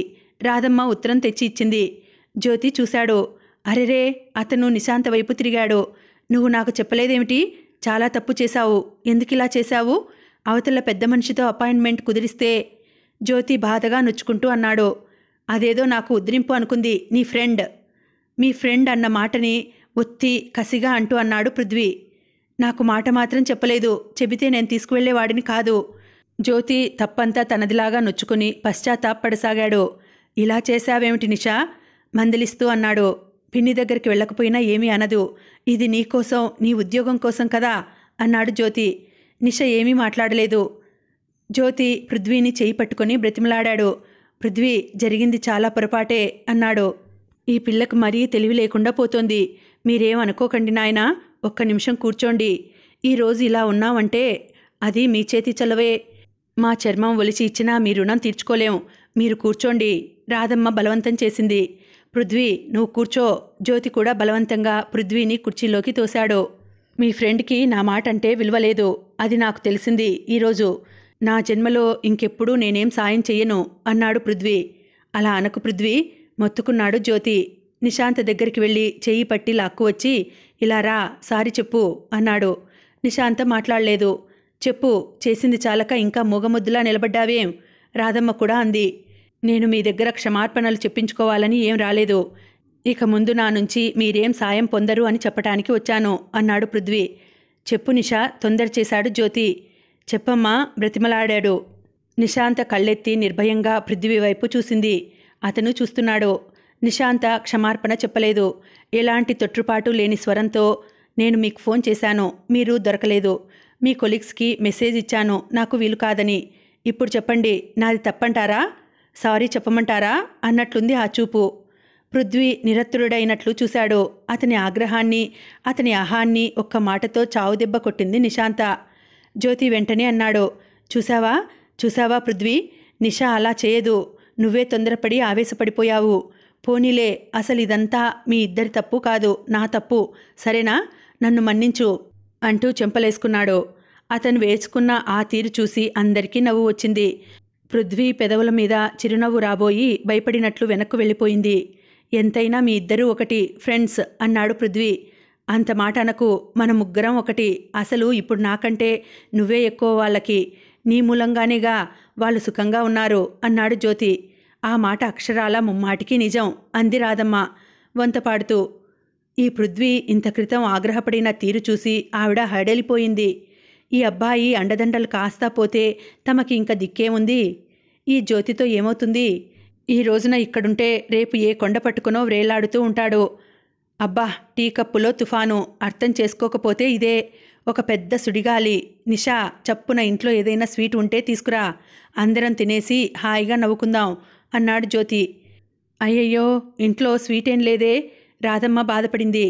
రాధమ్మ ఉత్తరం తెచ్చి ఇచ్చింది జ్యోతి చూశాడు అరెరే అతను నిశాంత వైపు తిరిగాడు నువ్వు నాకు చెప్పలేదేమిటి చాలా తప్పు చేశావు ఎందుకిలా చేశావు అవతల పెద్ద మనిషితో అపాయింట్మెంట్ కుదిరిస్తే జ్యోతి బాధగా నొచ్చుకుంటూ అన్నాడు అదేదో నాకు ఉద్రింపు అనుకుంది నీ ఫ్రెండ్ మీ ఫ్రెండ్ అన్న మాటని ఒత్తి కసిగా అంటూ అన్నాడు పృథ్వీ నాకు మాట మాత్రం చెప్పలేదు చెబితే నేను తీసుకువెళ్లేవాడిని కాదు జ్యోతి తప్పంతా తనదిలాగా నొచ్చుకుని పశ్చాత్తాపడసాగాడు ఇలా చేశావేమిటి నిషా మందలిస్తూ అన్నాడు పిన్ని దగ్గరికి వెళ్ళకపోయినా ఏమీ అనదు ఇది నీకోసం నీ ఉద్యోగం కోసం కదా అన్నాడు జ్యోతి నిష ఏమీ మాట్లాడలేదు జ్యోతి పృథ్వీని చేయి పట్టుకొని బ్రతిమలాడాడు పృథ్వీ జరిగింది చాలా పొరపాటే అన్నాడు ఈ పిల్లకు మరీ తెలివి లేకుండా పోతోంది మీరేమనుకోకండి నాయన ఒక్క నిమిషం కూర్చోండి ఈరోజు ఇలా ఉన్నామంటే అది మీ చేతి చలవే మా చర్మం ఒలిచి ఇచ్చినా మీ రుణం తీర్చుకోలేం మీరు కూర్చోండి రాధమ్మ బలవంతం చేసింది పృథ్వీ నువ్వు కూర్చో జ్యోతి కూడా బలవంతంగా పృథ్వీని కుర్చీలోకి తోశాడు మీ ఫ్రెండ్కి నా మాట అంటే విలువలేదు అది నాకు తెలిసింది ఈరోజు నా జన్మలో ఇంకెప్పుడూ నేనేం సాయం చెయ్యను అన్నాడు పృథ్వీ అలా అనకు పృథ్వీ మొత్తుకున్నాడు జ్యోతి నిశాంత్ దగ్గరికి వెళ్ళి చెయ్యి పట్టి లాక్కు వచ్చి ఇలా రా సారి చెప్పు అన్నాడు నిశాంత మాట్లాడలేదు చెప్పు చేసింది చాలక ఇంకా మూగముద్దులా నిలబడ్డావేం రాధమ్మ కూడా అంది నేను మీ దగ్గర క్షమార్పణలు చెప్పించుకోవాలని ఏం రాలేదు ఇక ముందు నా నుంచి మీరేం సాయం పొందరు అని చెప్పటానికి వచ్చాను అన్నాడు పృథ్వీ చెప్పు నిషా తొందర చేశాడు జ్యోతి చెప్పమ్మా బ్రతిమలాడాడు నిశాంత కళ్ళెత్తి నిర్భయంగా పృథ్వీ వైపు చూసింది అతను చూస్తున్నాడు నిశాంత క్షమార్పణ చెప్పలేదు ఎలాంటి తొట్టుపాటు లేని స్వరంతో నేను మీకు ఫోన్ చేశాను మీరు దొరకలేదు మీ కొలీగ్స్కి మెసేజ్ ఇచ్చాను నాకు వీలు కాదని ఇప్పుడు చెప్పండి నాది తప్పంటారా సారీ చెప్పమంటారా అన్నట్లుంది ఆ చూపు పృథ్వీ నిరత్తుడైనట్లు చూశాడు అతని ఆగ్రహాన్ని అతని అహాన్ని ఒక్క మాటతో చావుదెబ్బ కొట్టింది నిశాంత జ్యోతి వెంటనే అన్నాడు చూసావా చూసావా పృథ్వీ నిషా అలా చేయదు నువ్వే తొందరపడి ఆవేశపడిపోయావు పోనీలే అసలు ఇదంతా మీ ఇద్దరి తప్పు కాదు నా తప్పు సరేనా నన్ను మన్నించు అంటూ చెంపలేసుకున్నాడు అతను వేసుకున్న ఆ తీరు చూసి అందరికీ నవ్వు వచ్చింది పృథ్వీ పెదవుల మీద చిరునవ్వు రాబోయి భయపడినట్లు వెనక్కు వెళ్ళిపోయింది ఎంతైనా మీ ఇద్దరూ ఒకటి ఫ్రెండ్స్ అన్నాడు పృథ్వీ అంత మాట అనకు మన ముగ్గురం ఒకటి అసలు ఇప్పుడు నాకంటే నువ్వే ఎక్కువ వాళ్ళకి నీ మూలంగానేగా వాళ్ళు సుఖంగా ఉన్నారు అన్నాడు జ్యోతి ఆ మాట అక్షరాల ముమ్మాటికి నిజం అంది రాధమ్మ వంతపాడుతూ ఈ పృథ్వీ ఇంత క్రితం ఆగ్రహపడిన తీరు చూసి ఆవిడ హడలిపోయింది ఈ అబ్బాయి అండదండలు కాస్తా పోతే తమకి ఇంక దిక్కేముంది ఈ జ్యోతితో ఏమవుతుంది ఈ రోజున ఇక్కడుంటే రేపు ఏ కొండ పట్టుకునో వ్రేలాడుతూ ఉంటాడు అబ్బా టీ కప్పులో తుఫాను అర్థం చేసుకోకపోతే ఇదే ఒక పెద్ద సుడిగాలి నిషా చప్పున ఇంట్లో ఏదైనా స్వీట్ ఉంటే తీసుకురా అందరం తినేసి హాయిగా నవ్వుకుందాం అన్నాడు జ్యోతి అయ్యయ్యో ఇంట్లో స్వీట్ ఏం లేదే రాధమ్మ బాధపడింది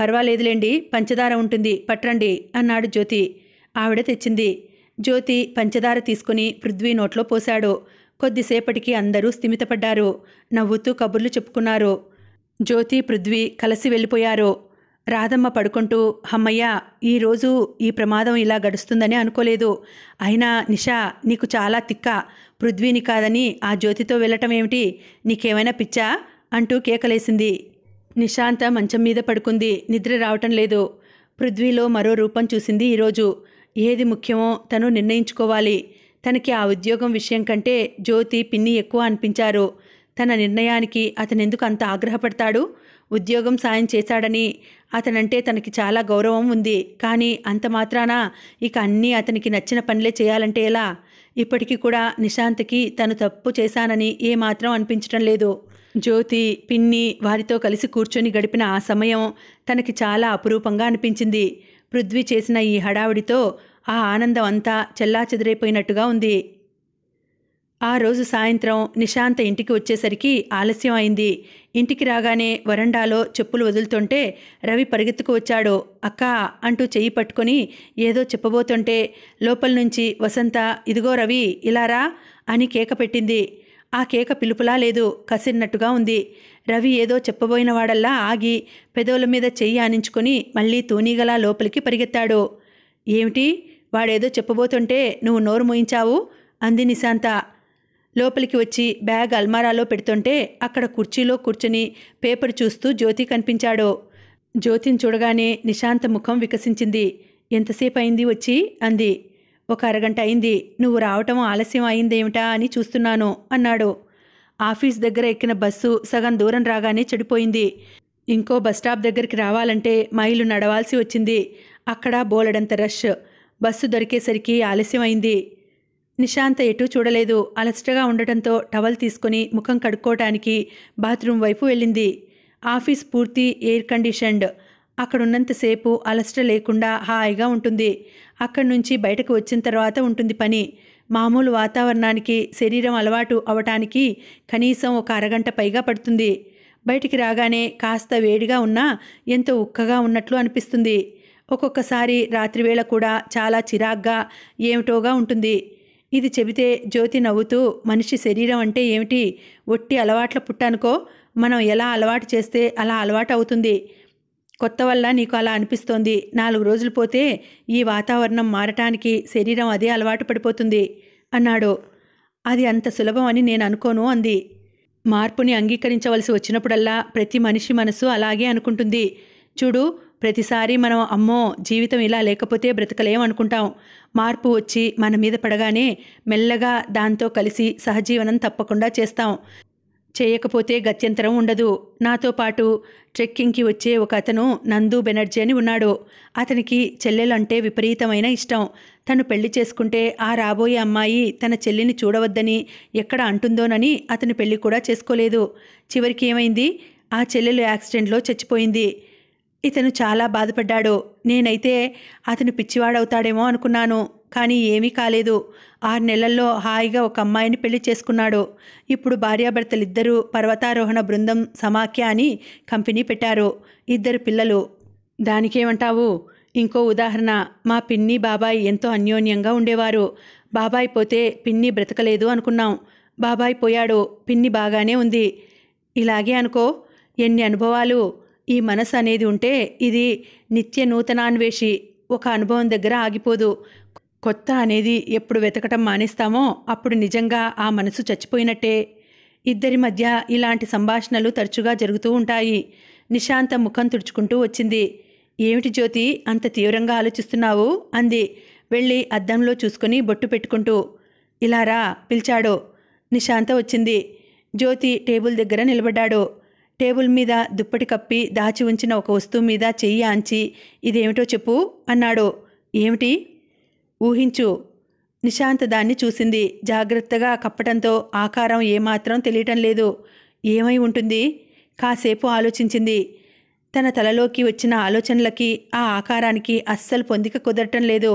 పర్వాలేదులేండి పంచదార ఉంటుంది పట్టండి అన్నాడు జ్యోతి ఆవిడ తెచ్చింది జ్యోతి పంచదార తీసుకుని పృథ్వీ నోట్లో పోశాడు కొద్దిసేపటికి అందరూ స్థిమితపడ్డారు నవ్వుతూ కబుర్లు చెప్పుకున్నారు జ్యోతి పృథ్వీ కలిసి వెళ్ళిపోయారు రాధమ్మ పడుకుంటూ హమ్మయ్య ఈరోజు ఈ ప్రమాదం ఇలా గడుస్తుందని అనుకోలేదు అయినా నిషా నీకు చాలా తిక్క పృథ్వీని కాదని ఆ జ్యోతితో వెళ్ళటం ఏమిటి నీకేమైనా పిచ్చా అంటూ కేకలేసింది నిశాంత మంచం మీద పడుకుంది నిద్ర రావటం లేదు పృథ్వీలో మరో రూపం చూసింది ఈరోజు ఏది ముఖ్యమో తను నిర్ణయించుకోవాలి తనకి ఆ ఉద్యోగం విషయం కంటే జ్యోతి పిన్ని ఎక్కువ అనిపించారు తన నిర్ణయానికి అతనెందుకు అంత ఆగ్రహపడతాడు ఉద్యోగం సాయం చేశాడని అతనంటే తనకి చాలా గౌరవం ఉంది కానీ అంత మాత్రాన ఇక అన్నీ అతనికి నచ్చిన పనులే చేయాలంటే ఎలా ఇప్పటికీ కూడా నిశాంత్కి తను తప్పు చేశానని ఏమాత్రం అనిపించడం లేదు జ్యోతి పిన్ని వారితో కలిసి కూర్చొని గడిపిన ఆ సమయం తనకి చాలా అపురూపంగా అనిపించింది పృథ్వీ చేసిన ఈ హడావుడితో ఆ ఆనందం అంతా చెల్లాచెదిరైపోయినట్టుగా ఉంది ఆ రోజు సాయంత్రం నిశాంత ఇంటికి వచ్చేసరికి ఆలస్యం అయింది ఇంటికి రాగానే వరండాలో చెప్పులు వదులుతుంటే రవి పరిగెత్తుకు వచ్చాడు అక్క అంటూ చెయ్యి పట్టుకొని ఏదో చెప్పబోతుంటే లోపల నుంచి వసంత ఇదిగో రవి ఇలారా అని కేక పెట్టింది ఆ కేక పిలుపులా లేదు కసిరినట్టుగా ఉంది రవి ఏదో చెప్పబోయిన వాడల్లా ఆగి పెదవుల మీద చెయ్యి ఆనించుకొని మళ్ళీ తూనీగలా లోపలికి పరిగెత్తాడు ఏమిటి వాడేదో చెప్పబోతుంటే నువ్వు నోరు మోయించావు అంది నిశాంత లోపలికి వచ్చి బ్యాగ్ అల్మారాలో పెడుతుంటే అక్కడ కుర్చీలో కూర్చుని పేపర్ చూస్తూ జ్యోతి కనిపించాడు జ్యోతిని చూడగానే నిశాంత ముఖం వికసించింది ఎంతసేపు అయింది వచ్చి అంది ఒక అరగంట అయింది నువ్వు రావటం ఆలస్యం అయిందేమిటా అని చూస్తున్నాను అన్నాడు ఆఫీస్ దగ్గర ఎక్కిన బస్సు సగం దూరం రాగానే చెడిపోయింది ఇంకో బస్ స్టాప్ దగ్గరికి రావాలంటే మైలు నడవాల్సి వచ్చింది అక్కడ బోలెడంత రష్ బస్సు దొరికేసరికి ఆలస్యమైంది నిశాంత ఎటు చూడలేదు అలసటగా ఉండటంతో టవల్ తీసుకుని ముఖం కడుక్కోవటానికి బాత్రూమ్ వైపు వెళ్ళింది ఆఫీస్ పూర్తి ఎయిర్ కండిషన్డ్ అక్కడున్నంతసేపు అలసట లేకుండా హాయిగా ఉంటుంది అక్కడి నుంచి బయటకు వచ్చిన తర్వాత ఉంటుంది పని మామూలు వాతావరణానికి శరీరం అలవాటు అవటానికి కనీసం ఒక అరగంట పైగా పడుతుంది బయటికి రాగానే కాస్త వేడిగా ఉన్నా ఎంతో ఉక్కగా ఉన్నట్లు అనిపిస్తుంది ఒక్కొక్కసారి రాత్రివేళ కూడా చాలా చిరాగ్గా ఏమిటోగా ఉంటుంది ఇది చెబితే జ్యోతి నవ్వుతూ మనిషి శరీరం అంటే ఏమిటి ఒట్టి అలవాట్ల పుట్టనుకో మనం ఎలా అలవాటు చేస్తే అలా అలవాటు అవుతుంది కొత్త వల్ల నీకు అలా అనిపిస్తోంది నాలుగు రోజులు పోతే ఈ వాతావరణం మారటానికి శరీరం అదే అలవాటు పడిపోతుంది అన్నాడు అది అంత సులభం అని నేను అనుకోను అంది మార్పుని అంగీకరించవలసి వచ్చినప్పుడల్లా ప్రతి మనిషి మనసు అలాగే అనుకుంటుంది చూడు ప్రతిసారి మనం అమ్మో జీవితం ఇలా లేకపోతే బ్రతకలేమనుకుంటాం మార్పు వచ్చి మన మీద పడగానే మెల్లగా దాంతో కలిసి సహజీవనం తప్పకుండా చేస్తాం చేయకపోతే గత్యంతరం ఉండదు నాతో పాటు ట్రెక్కింగ్కి వచ్చే ఒక అతను నందు బెనర్జీ అని ఉన్నాడు అతనికి చెల్లెలంటే విపరీతమైన ఇష్టం తను పెళ్లి చేసుకుంటే ఆ రాబోయే అమ్మాయి తన చెల్లిని చూడవద్దని ఎక్కడ అంటుందోనని అతను పెళ్లి కూడా చేసుకోలేదు చివరికి ఏమైంది ఆ చెల్లెలు యాక్సిడెంట్లో చచ్చిపోయింది ఇతను చాలా బాధపడ్డాడు నేనైతే అతను పిచ్చివాడవుతాడేమో అనుకున్నాను కానీ ఏమీ కాలేదు ఆరు నెలల్లో హాయిగా ఒక అమ్మాయిని పెళ్లి చేసుకున్నాడు ఇప్పుడు భార్యాభర్తలిద్దరూ పర్వతారోహణ బృందం సమాఖ్య అని కంపెనీ పెట్టారు ఇద్దరు పిల్లలు దానికేమంటావు ఇంకో ఉదాహరణ మా పిన్ని బాబాయ్ ఎంతో అన్యోన్యంగా ఉండేవారు బాబాయ్ పోతే పిన్ని బ్రతకలేదు అనుకున్నాం బాబాయ్ పోయాడు పిన్ని బాగానే ఉంది ఇలాగే అనుకో ఎన్ని అనుభవాలు ఈ మనసు అనేది ఉంటే ఇది నిత్య నూతనాన్వేషి ఒక అనుభవం దగ్గర ఆగిపోదు కొత్త అనేది ఎప్పుడు వెతకటం మానేస్తామో అప్పుడు నిజంగా ఆ మనసు చచ్చిపోయినట్టే ఇద్దరి మధ్య ఇలాంటి సంభాషణలు తరచుగా జరుగుతూ ఉంటాయి నిశాంత ముఖం తుడుచుకుంటూ వచ్చింది ఏమిటి జ్యోతి అంత తీవ్రంగా ఆలోచిస్తున్నావు అంది వెళ్ళి అద్దంలో చూసుకుని బొట్టు పెట్టుకుంటూ ఇలా రా పిలిచాడు నిశాంత వచ్చింది జ్యోతి టేబుల్ దగ్గర నిలబడ్డాడు టేబుల్ మీద దుప్పటి కప్పి దాచి ఉంచిన ఒక వస్తువు మీద చెయ్యి ఆంచి ఇదేమిటో చెప్పు అన్నాడు ఏమిటి ఊహించు నిశాంత దాన్ని చూసింది జాగ్రత్తగా కప్పటంతో ఆకారం ఏమాత్రం తెలియటం లేదు ఏమై ఉంటుంది కాసేపు ఆలోచించింది తన తలలోకి వచ్చిన ఆలోచనలకి ఆ ఆకారానికి అస్సలు పొందిక కుదరటం లేదు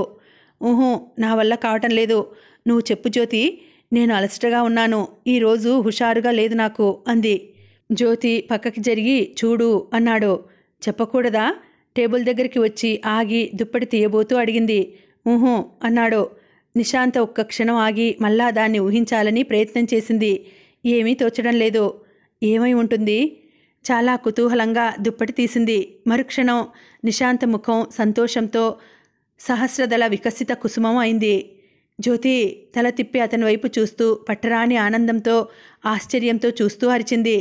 ఊహు నా వల్ల కావటం లేదు నువ్వు చెప్పు జ్యోతి నేను అలసటగా ఉన్నాను ఈరోజు హుషారుగా లేదు నాకు అంది జ్యోతి పక్కకి జరిగి చూడు అన్నాడు చెప్పకూడదా టేబుల్ దగ్గరికి వచ్చి ఆగి దుప్పటి తీయబోతూ అడిగింది ఊహూ అన్నాడు నిశాంత ఒక్క క్షణం ఆగి మళ్ళా దాన్ని ఊహించాలని ప్రయత్నం చేసింది ఏమీ తోచడం లేదు ఏమై ఉంటుంది చాలా కుతూహలంగా దుప్పటి తీసింది మరుక్షణం నిశాంత ముఖం సంతోషంతో సహస్రదళ వికసిత కుసుమం అయింది జ్యోతి తల తిప్పి అతని వైపు చూస్తూ పట్టరాని ఆనందంతో ఆశ్చర్యంతో చూస్తూ అరిచింది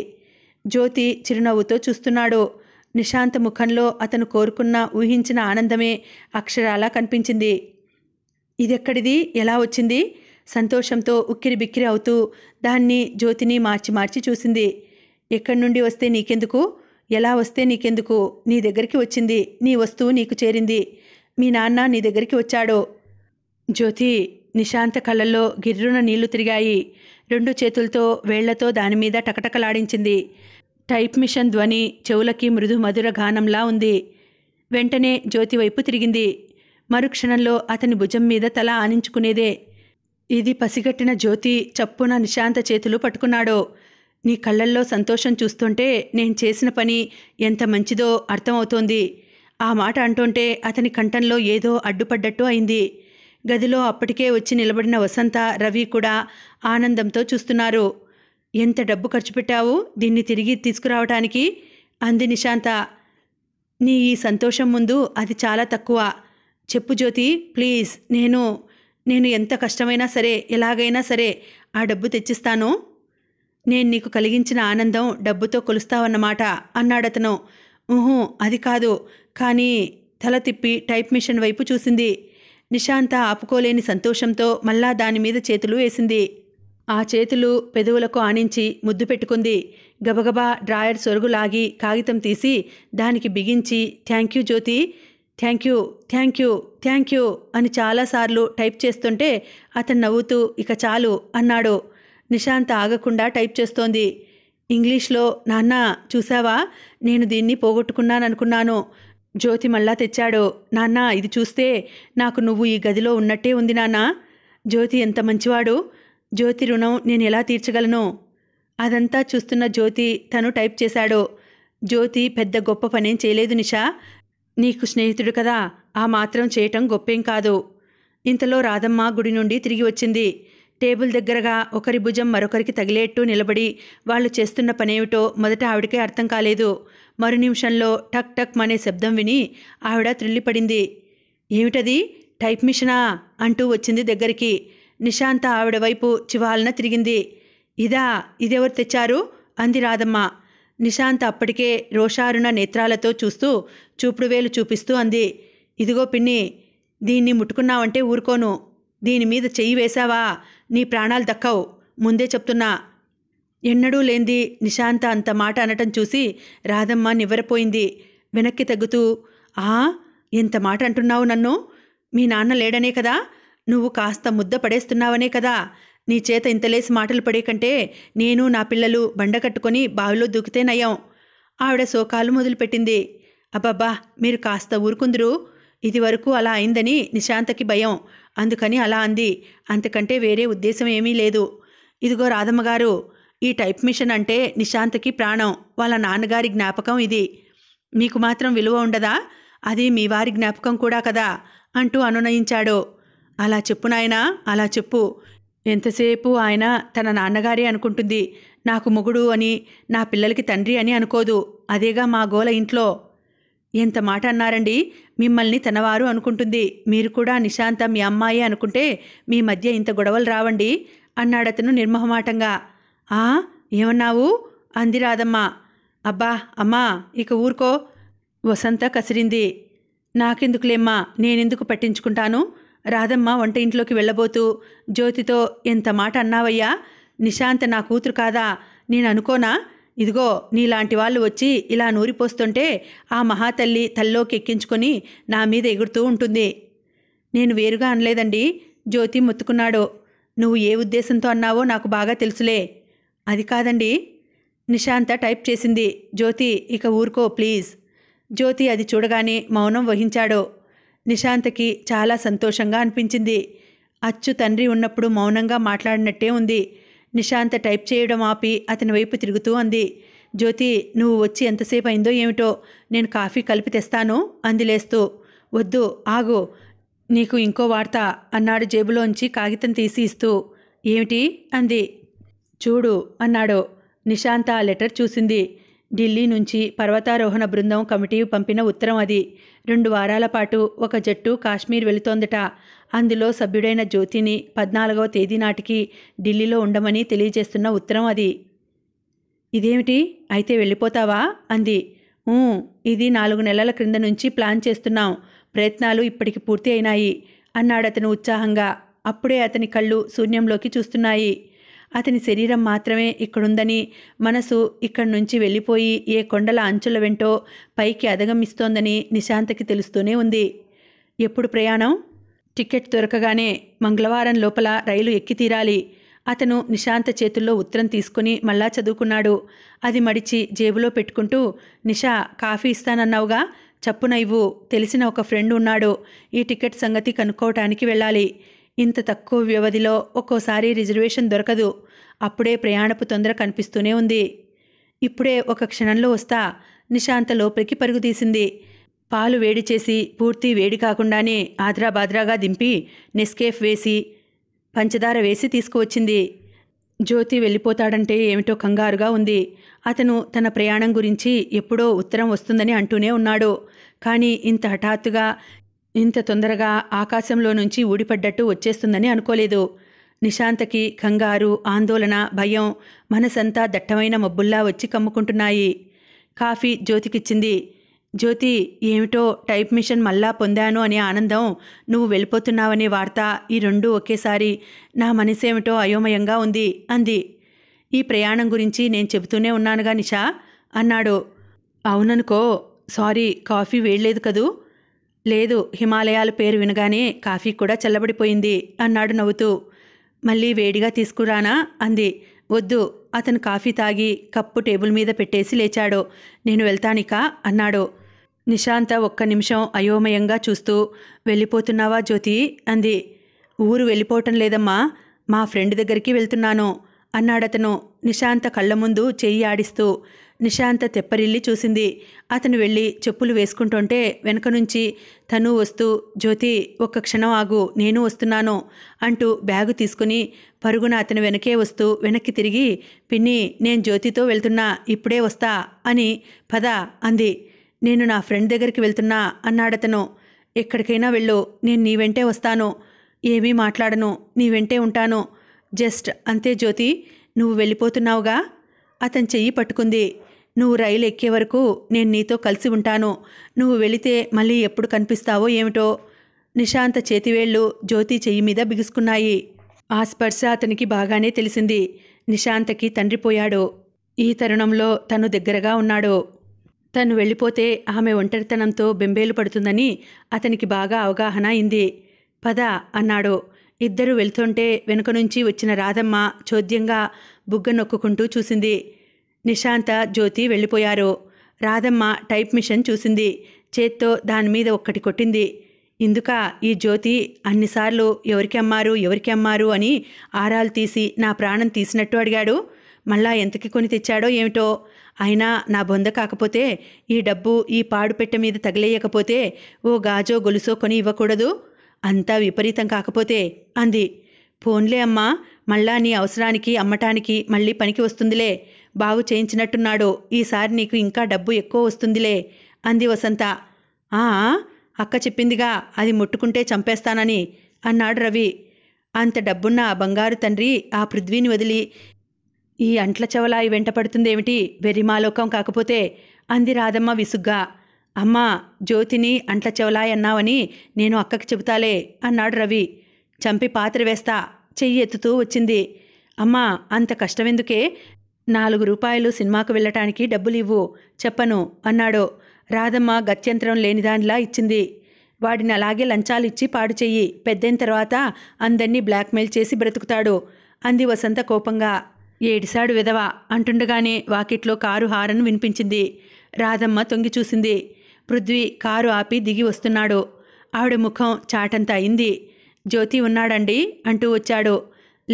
జ్యోతి చిరునవ్వుతో చూస్తున్నాడు నిశాంత్ ముఖంలో అతను కోరుకున్న ఊహించిన ఆనందమే అక్షరాలా కనిపించింది ఇదెక్కడిది ఎలా వచ్చింది సంతోషంతో ఉక్కిరి బిక్కిరి అవుతూ దాన్ని జ్యోతిని మార్చి మార్చి చూసింది ఎక్కడి నుండి వస్తే నీకెందుకు ఎలా వస్తే నీకెందుకు నీ దగ్గరికి వచ్చింది నీ వస్తువు నీకు చేరింది మీ నాన్న నీ దగ్గరికి వచ్చాడో జ్యోతి నిశాంత కళ్ళల్లో గిర్రున నీళ్లు తిరిగాయి రెండు చేతులతో వేళ్లతో దానిమీద టకటకలాడించింది టైప్ మిషన్ ధ్వని చెవులకి మృదు మధుర గానంలా ఉంది వెంటనే జ్యోతి వైపు తిరిగింది మరుక్షణంలో అతని భుజం మీద తల ఆనించుకునేదే ఇది పసిగట్టిన జ్యోతి చప్పున నిశాంత చేతులు పట్టుకున్నాడో నీ కళ్ళల్లో సంతోషం చూస్తుంటే నేను చేసిన పని ఎంత మంచిదో అర్థమవుతోంది ఆ మాట అంటుంటే అతని కంఠంలో ఏదో అడ్డుపడ్డట్టు అయింది గదిలో అప్పటికే వచ్చి నిలబడిన వసంత రవి కూడా ఆనందంతో చూస్తున్నారు ఎంత డబ్బు ఖర్చు పెట్టావు దీన్ని తిరిగి తీసుకురావటానికి అంది నిశాంత నీ ఈ సంతోషం ముందు అది చాలా తక్కువ చెప్పు జ్యోతి ప్లీజ్ నేను నేను ఎంత కష్టమైనా సరే ఎలాగైనా సరే ఆ డబ్బు తెచ్చిస్తాను నేను నీకు కలిగించిన ఆనందం డబ్బుతో కొలుస్తావన్నమాట అన్నాడతను ఊహు అది కాదు కానీ తల తిప్పి టైప్ మిషన్ వైపు చూసింది నిశాంత ఆపుకోలేని సంతోషంతో మళ్ళా దాని మీద చేతులు వేసింది ఆ చేతులు పెదవులకు ఆనించి ముద్దు పెట్టుకుంది గబగబా డ్రాయర్ సొరుగు లాగి కాగితం తీసి దానికి బిగించి thank you Jyothi thank you thank you thank you అని చాలాసార్లు టైప్ చేస్తుంటే అతను నవ్వుతూ ఇక చాలు అన్నాడు నిశాంత్ ఆగకుండా టైప్ చేస్తోంది ఇంగ్లీష్లో నాన్న చూసావా నేను దీన్ని పోగొట్టుకున్నాననుకున్నాను జ్యోతి మళ్ళా తెచ్చాడు నాన్న ఇది చూస్తే నాకు నువ్వు ఈ గదిలో ఉన్నట్టే ఉంది నాన్న జ్యోతి ఎంత మంచివాడు జ్యోతి రుణం నేను ఎలా తీర్చగలను అదంతా చూస్తున్న జ్యోతి తను టైప్ చేశాడో జ్యోతి పెద్ద గొప్ప పనేం చేయలేదు నిషా నీకు స్నేహితుడు కదా ఆ మాత్రం చేయటం గొప్పేం కాదు ఇంతలో రాధమ్మ గుడి నుండి తిరిగి వచ్చింది టేబుల్ దగ్గరగా ఒకరి భుజం మరొకరికి తగిలేట్టు నిలబడి వాళ్ళు చేస్తున్న పనేమిటో మొదట ఆవిడకే అర్థం కాలేదు మరు నిమిషంలో టక్ టక్ అనే శబ్దం విని ఆవిడ త్రిల్లిపడింది ఏమిటది టైప్ మిషనా అంటూ వచ్చింది దగ్గరికి నిశాంత ఆవిడ వైపు చివాలన తిరిగింది ఇదా ఇదెవరు తెచ్చారు అంది రాధమ్మ నిశాంత అప్పటికే రోషారుణ నేత్రాలతో చూస్తూ చూపుడు వేలు చూపిస్తూ అంది ఇదిగో పిన్ని దీన్ని ముట్టుకున్నావంటే ఊరుకోను దీని మీద చెయ్యి వేశావా నీ ప్రాణాలు దక్కవు ముందే చెప్తున్నా ఎన్నడూ లేంది నిశాంత అంత మాట అనటం చూసి రాధమ్మ నివ్వరపోయింది వెనక్కి తగ్గుతూ ఆ ఎంత మాట అంటున్నావు నన్ను మీ నాన్న లేడనే కదా నువ్వు కాస్త ముద్ద పడేస్తున్నావనే కదా నీ చేత ఇంతలేసి మాటలు పడే కంటే నేను నా పిల్లలు బండ కట్టుకొని బావిలో దూకితే నయం ఆవిడ శోకాలు మొదలుపెట్టింది అబ్బబ్బా మీరు కాస్త ఊరుకుందరు ఇదివరకు అలా అయిందని నిశాంతకి భయం అందుకని అలా అంది అంతకంటే వేరే ఉద్దేశం ఏమీ లేదు ఇదిగో రాధమ్మగారు ఈ టైప్ మిషన్ అంటే నిశాంతకి ప్రాణం వాళ్ళ నాన్నగారి జ్ఞాపకం ఇది మీకు మాత్రం విలువ ఉండదా అది మీ వారి జ్ఞాపకం కూడా కదా అంటూ అనునయించాడు అలా చెప్పు నాయనా అలా చెప్పు ఎంతసేపు ఆయన తన నాన్నగారే అనుకుంటుంది నాకు మొగుడు అని నా పిల్లలకి తండ్రి అని అనుకోదు అదేగా మా గోల ఇంట్లో ఎంత మాట అన్నారండి మిమ్మల్ని తనవారు అనుకుంటుంది మీరు కూడా నిశాంత మీ అమ్మాయి అనుకుంటే మీ మధ్య ఇంత గొడవలు రావండి అన్నాడతను నిర్మహమాటంగా ఆ ఏమన్నావు అంది రాదమ్మా అబ్బా అమ్మా ఇక ఊరుకో వసంత కసిరింది నాకెందుకులేమ్మా నేనెందుకు పట్టించుకుంటాను రాధమ్మ వంట ఇంట్లోకి వెళ్ళబోతూ జ్యోతితో ఎంత మాట అన్నావయ్యా నిశాంత నా కూతురు కాదా నేను అనుకోనా ఇదిగో నీలాంటి వాళ్ళు వచ్చి ఇలా నూరిపోస్తుంటే ఆ మహాతల్లి తల్లోకి ఎక్కించుకొని నా మీద ఎగురుతూ ఉంటుంది నేను వేరుగా అనలేదండి జ్యోతి మొత్తుకున్నాడు నువ్వు ఏ ఉద్దేశంతో అన్నావో నాకు బాగా తెలుసులే అది కాదండి నిశాంత టైప్ చేసింది జ్యోతి ఇక ఊరుకో ప్లీజ్ జ్యోతి అది చూడగానే మౌనం వహించాడు నిశాంత్కి చాలా సంతోషంగా అనిపించింది అచ్చు తండ్రి ఉన్నప్పుడు మౌనంగా మాట్లాడినట్టే ఉంది నిశాంత్ టైప్ చేయడం ఆపి అతని వైపు తిరుగుతూ అంది జ్యోతి నువ్వు వచ్చి ఎంతసేపు అయిందో ఏమిటో నేను కాఫీ కలిపి తెస్తాను అందిలేస్తూ వద్దు ఆగు నీకు ఇంకో వార్త అన్నాడు జేబులోంచి కాగితం తీసి ఇస్తూ ఏమిటి అంది చూడు అన్నాడు నిశాంత ఆ లెటర్ చూసింది ఢిల్లీ నుంచి పర్వతారోహణ బృందం కమిటీ పంపిన ఉత్తరం అది రెండు వారాల పాటు ఒక జట్టు కాశ్మీర్ వెళుతోందట అందులో సభ్యుడైన జ్యోతిని పద్నాలుగవ తేదీ నాటికి ఢిల్లీలో ఉండమని తెలియజేస్తున్న ఉత్తరం అది ఇదేమిటి అయితే వెళ్ళిపోతావా అంది ఇది నాలుగు నెలల క్రింద నుంచి ప్లాన్ చేస్తున్నాం ప్రయత్నాలు ఇప్పటికి పూర్తి అయినాయి అన్నాడు అతను ఉత్సాహంగా అప్పుడే అతని కళ్ళు శూన్యంలోకి చూస్తున్నాయి అతని శరీరం మాత్రమే ఇక్కడుందని మనసు ఇక్కడి నుంచి వెళ్ళిపోయి ఏ కొండల అంచుల వెంటో పైకి అధగమిస్తోందని నిశాంతకి తెలుస్తూనే ఉంది ఎప్పుడు ప్రయాణం టికెట్ దొరకగానే మంగళవారం లోపల రైలు ఎక్కి తీరాలి అతను నిశాంత చేతుల్లో ఉత్తరం తీసుకుని మళ్ళా చదువుకున్నాడు అది మడిచి జేబులో పెట్టుకుంటూ నిషా కాఫీ ఇస్తానన్నావుగా చప్పున ఇవ్వు తెలిసిన ఒక ఫ్రెండ్ ఉన్నాడు ఈ టికెట్ సంగతి కనుక్కోవటానికి వెళ్ళాలి ఇంత తక్కువ వ్యవధిలో ఒక్కోసారి రిజర్వేషన్ దొరకదు అప్పుడే ప్రయాణపు తొందర కనిపిస్తూనే ఉంది ఇప్పుడే ఒక క్షణంలో వస్తా నిశాంత లోపలికి పరుగుదీసింది పాలు వేడి చేసి పూర్తి వేడి కాకుండానే ఆద్రాబాద్రాగా దింపి నెస్కేఫ్ వేసి పంచదార వేసి తీసుకువచ్చింది జ్యోతి వెళ్ళిపోతాడంటే ఏమిటో కంగారుగా ఉంది అతను తన ప్రయాణం గురించి ఎప్పుడో ఉత్తరం వస్తుందని అంటూనే ఉన్నాడు కానీ ఇంత హఠాత్తుగా ఇంత తొందరగా ఆకాశంలో నుంచి ఊడిపడ్డట్టు వచ్చేస్తుందని అనుకోలేదు నిశాంతకి కంగారు ఆందోళన భయం మనసంతా దట్టమైన మబ్బుల్లా వచ్చి కమ్ముకుంటున్నాయి కాఫీ జ్యోతికిచ్చింది జ్యోతి ఏమిటో టైప్ మిషన్ మళ్ళా పొందాను అనే ఆనందం నువ్వు వెళ్ళిపోతున్నావనే వార్త ఈ రెండూ ఒకేసారి నా మనసేమిటో అయోమయంగా ఉంది అంది ఈ ప్రయాణం గురించి నేను చెబుతూనే ఉన్నానుగా నిషా అన్నాడు అవుననుకో సారీ కాఫీ వేయలేదు కదూ లేదు హిమాలయాల పేరు వినగానే కాఫీ కూడా చల్లబడిపోయింది అన్నాడు నవ్వుతూ మళ్ళీ వేడిగా తీసుకురానా అంది వద్దు అతను కాఫీ తాగి కప్పు టేబుల్ మీద పెట్టేసి లేచాడు నేను వెళ్తానిక అన్నాడు నిశాంత ఒక్క నిమిషం అయోమయంగా చూస్తూ వెళ్ళిపోతున్నావా జ్యోతి అంది ఊరు వెళ్ళిపోవటం లేదమ్మా మా ఫ్రెండ్ దగ్గరికి వెళ్తున్నాను అన్నాడతను నిశాంత కళ్ళ ముందు చెయ్యి ఆడిస్తూ నిశాంత తెప్పరిల్లి చూసింది అతను వెళ్ళి చెప్పులు వేసుకుంటుంటే వెనక నుంచి తను వస్తూ జ్యోతి ఒక్క క్షణం ఆగు నేను వస్తున్నాను అంటూ బ్యాగు తీసుకుని పరుగున అతను వెనకే వస్తూ వెనక్కి తిరిగి పిన్ని నేను జ్యోతితో వెళ్తున్నా ఇప్పుడే వస్తా అని పద అంది నేను నా ఫ్రెండ్ దగ్గరికి వెళ్తున్నా అన్నాడతను ఎక్కడికైనా వెళ్ళు నేను నీ వెంటే వస్తాను ఏమీ మాట్లాడను నీ వెంటే ఉంటాను జస్ట్ అంతే జ్యోతి నువ్వు వెళ్ళిపోతున్నావుగా అతను చెయ్యి పట్టుకుంది నువ్వు రైలు ఎక్కే వరకు నేను నీతో కలిసి ఉంటాను నువ్వు వెళితే మళ్ళీ ఎప్పుడు కనిపిస్తావో ఏమిటో నిశాంత చేతివేళ్లు జ్యోతి చెయ్యి మీద బిగుసుకున్నాయి ఆ స్పర్శ అతనికి బాగానే తెలిసింది నిశాంతకి తండ్రి పోయాడు ఈ తరుణంలో తను దగ్గరగా ఉన్నాడు తను వెళ్ళిపోతే ఆమె ఒంటరితనంతో బెంబేలు పడుతుందని అతనికి బాగా అవగాహన అయింది పద అన్నాడు ఇద్దరు వెళ్తుంటే వెనుక నుంచి వచ్చిన రాధమ్మ చోద్యంగా బుగ్గ నొక్కుకుంటూ చూసింది నిశాంత జ్యోతి వెళ్ళిపోయారు రాధమ్మ టైప్ మిషన్ చూసింది చేత్తో దాని మీద ఒక్కటి కొట్టింది ఇందుక ఈ జ్యోతి అన్నిసార్లు ఎవరికి అమ్మారు ఎవరికి అమ్మారు అని ఆరాలు తీసి నా ప్రాణం తీసినట్టు అడిగాడు మళ్ళా ఎంతకి కొని తెచ్చాడో ఏమిటో అయినా నా బొంద కాకపోతే ఈ డబ్బు ఈ పాడు మీద తగిలేయకపోతే ఓ గాజో గొలుసో కొని ఇవ్వకూడదు అంతా విపరీతం కాకపోతే అంది ఫోన్లే అమ్మా మళ్ళా నీ అవసరానికి అమ్మటానికి మళ్ళీ పనికి వస్తుందిలే బాగు చేయించినట్టున్నాడు ఈసారి నీకు ఇంకా డబ్బు ఎక్కువ వస్తుందిలే అంది వసంత ఆ అక్క చెప్పిందిగా అది ముట్టుకుంటే చంపేస్తానని అన్నాడు రవి అంత డబ్బున్న ఆ బంగారు తండ్రి ఆ పృథ్వీని వదిలి ఈ అంట్ల చెవలాయి వెంట పడుతుందేమిటి వెర్రిమాలోకం కాకపోతే అంది రాధమ్మ విసుగ్గా అమ్మా జ్యోతిని అంట్ల చెవలాయి అన్నావని నేను అక్కకి చెబుతాలే అన్నాడు రవి చంపి పాత్ర వేస్తా చెయ్యి ఎత్తుతూ వచ్చింది అమ్మా అంత కష్టమెందుకే నాలుగు రూపాయలు సినిమాకు వెళ్ళటానికి డబ్బులు ఇవ్వు చెప్పను అన్నాడు రాధమ్మ గత్యంతరం లేనిదానిలా ఇచ్చింది వాడిని అలాగే లంచాలు ఇచ్చి పాడు చెయ్యి పెద్దయిన తర్వాత అందరినీ బ్లాక్మెయిల్ చేసి బ్రతుకుతాడు అంది వసంత కోపంగా ఏడిసాడు విధవ అంటుండగానే వాకిట్లో కారు హారన్ వినిపించింది రాధమ్మ తొంగి చూసింది పృథ్వీ కారు ఆపి దిగి వస్తున్నాడు ఆవిడ ముఖం చాటంత అయింది జ్యోతి ఉన్నాడండి అంటూ వచ్చాడు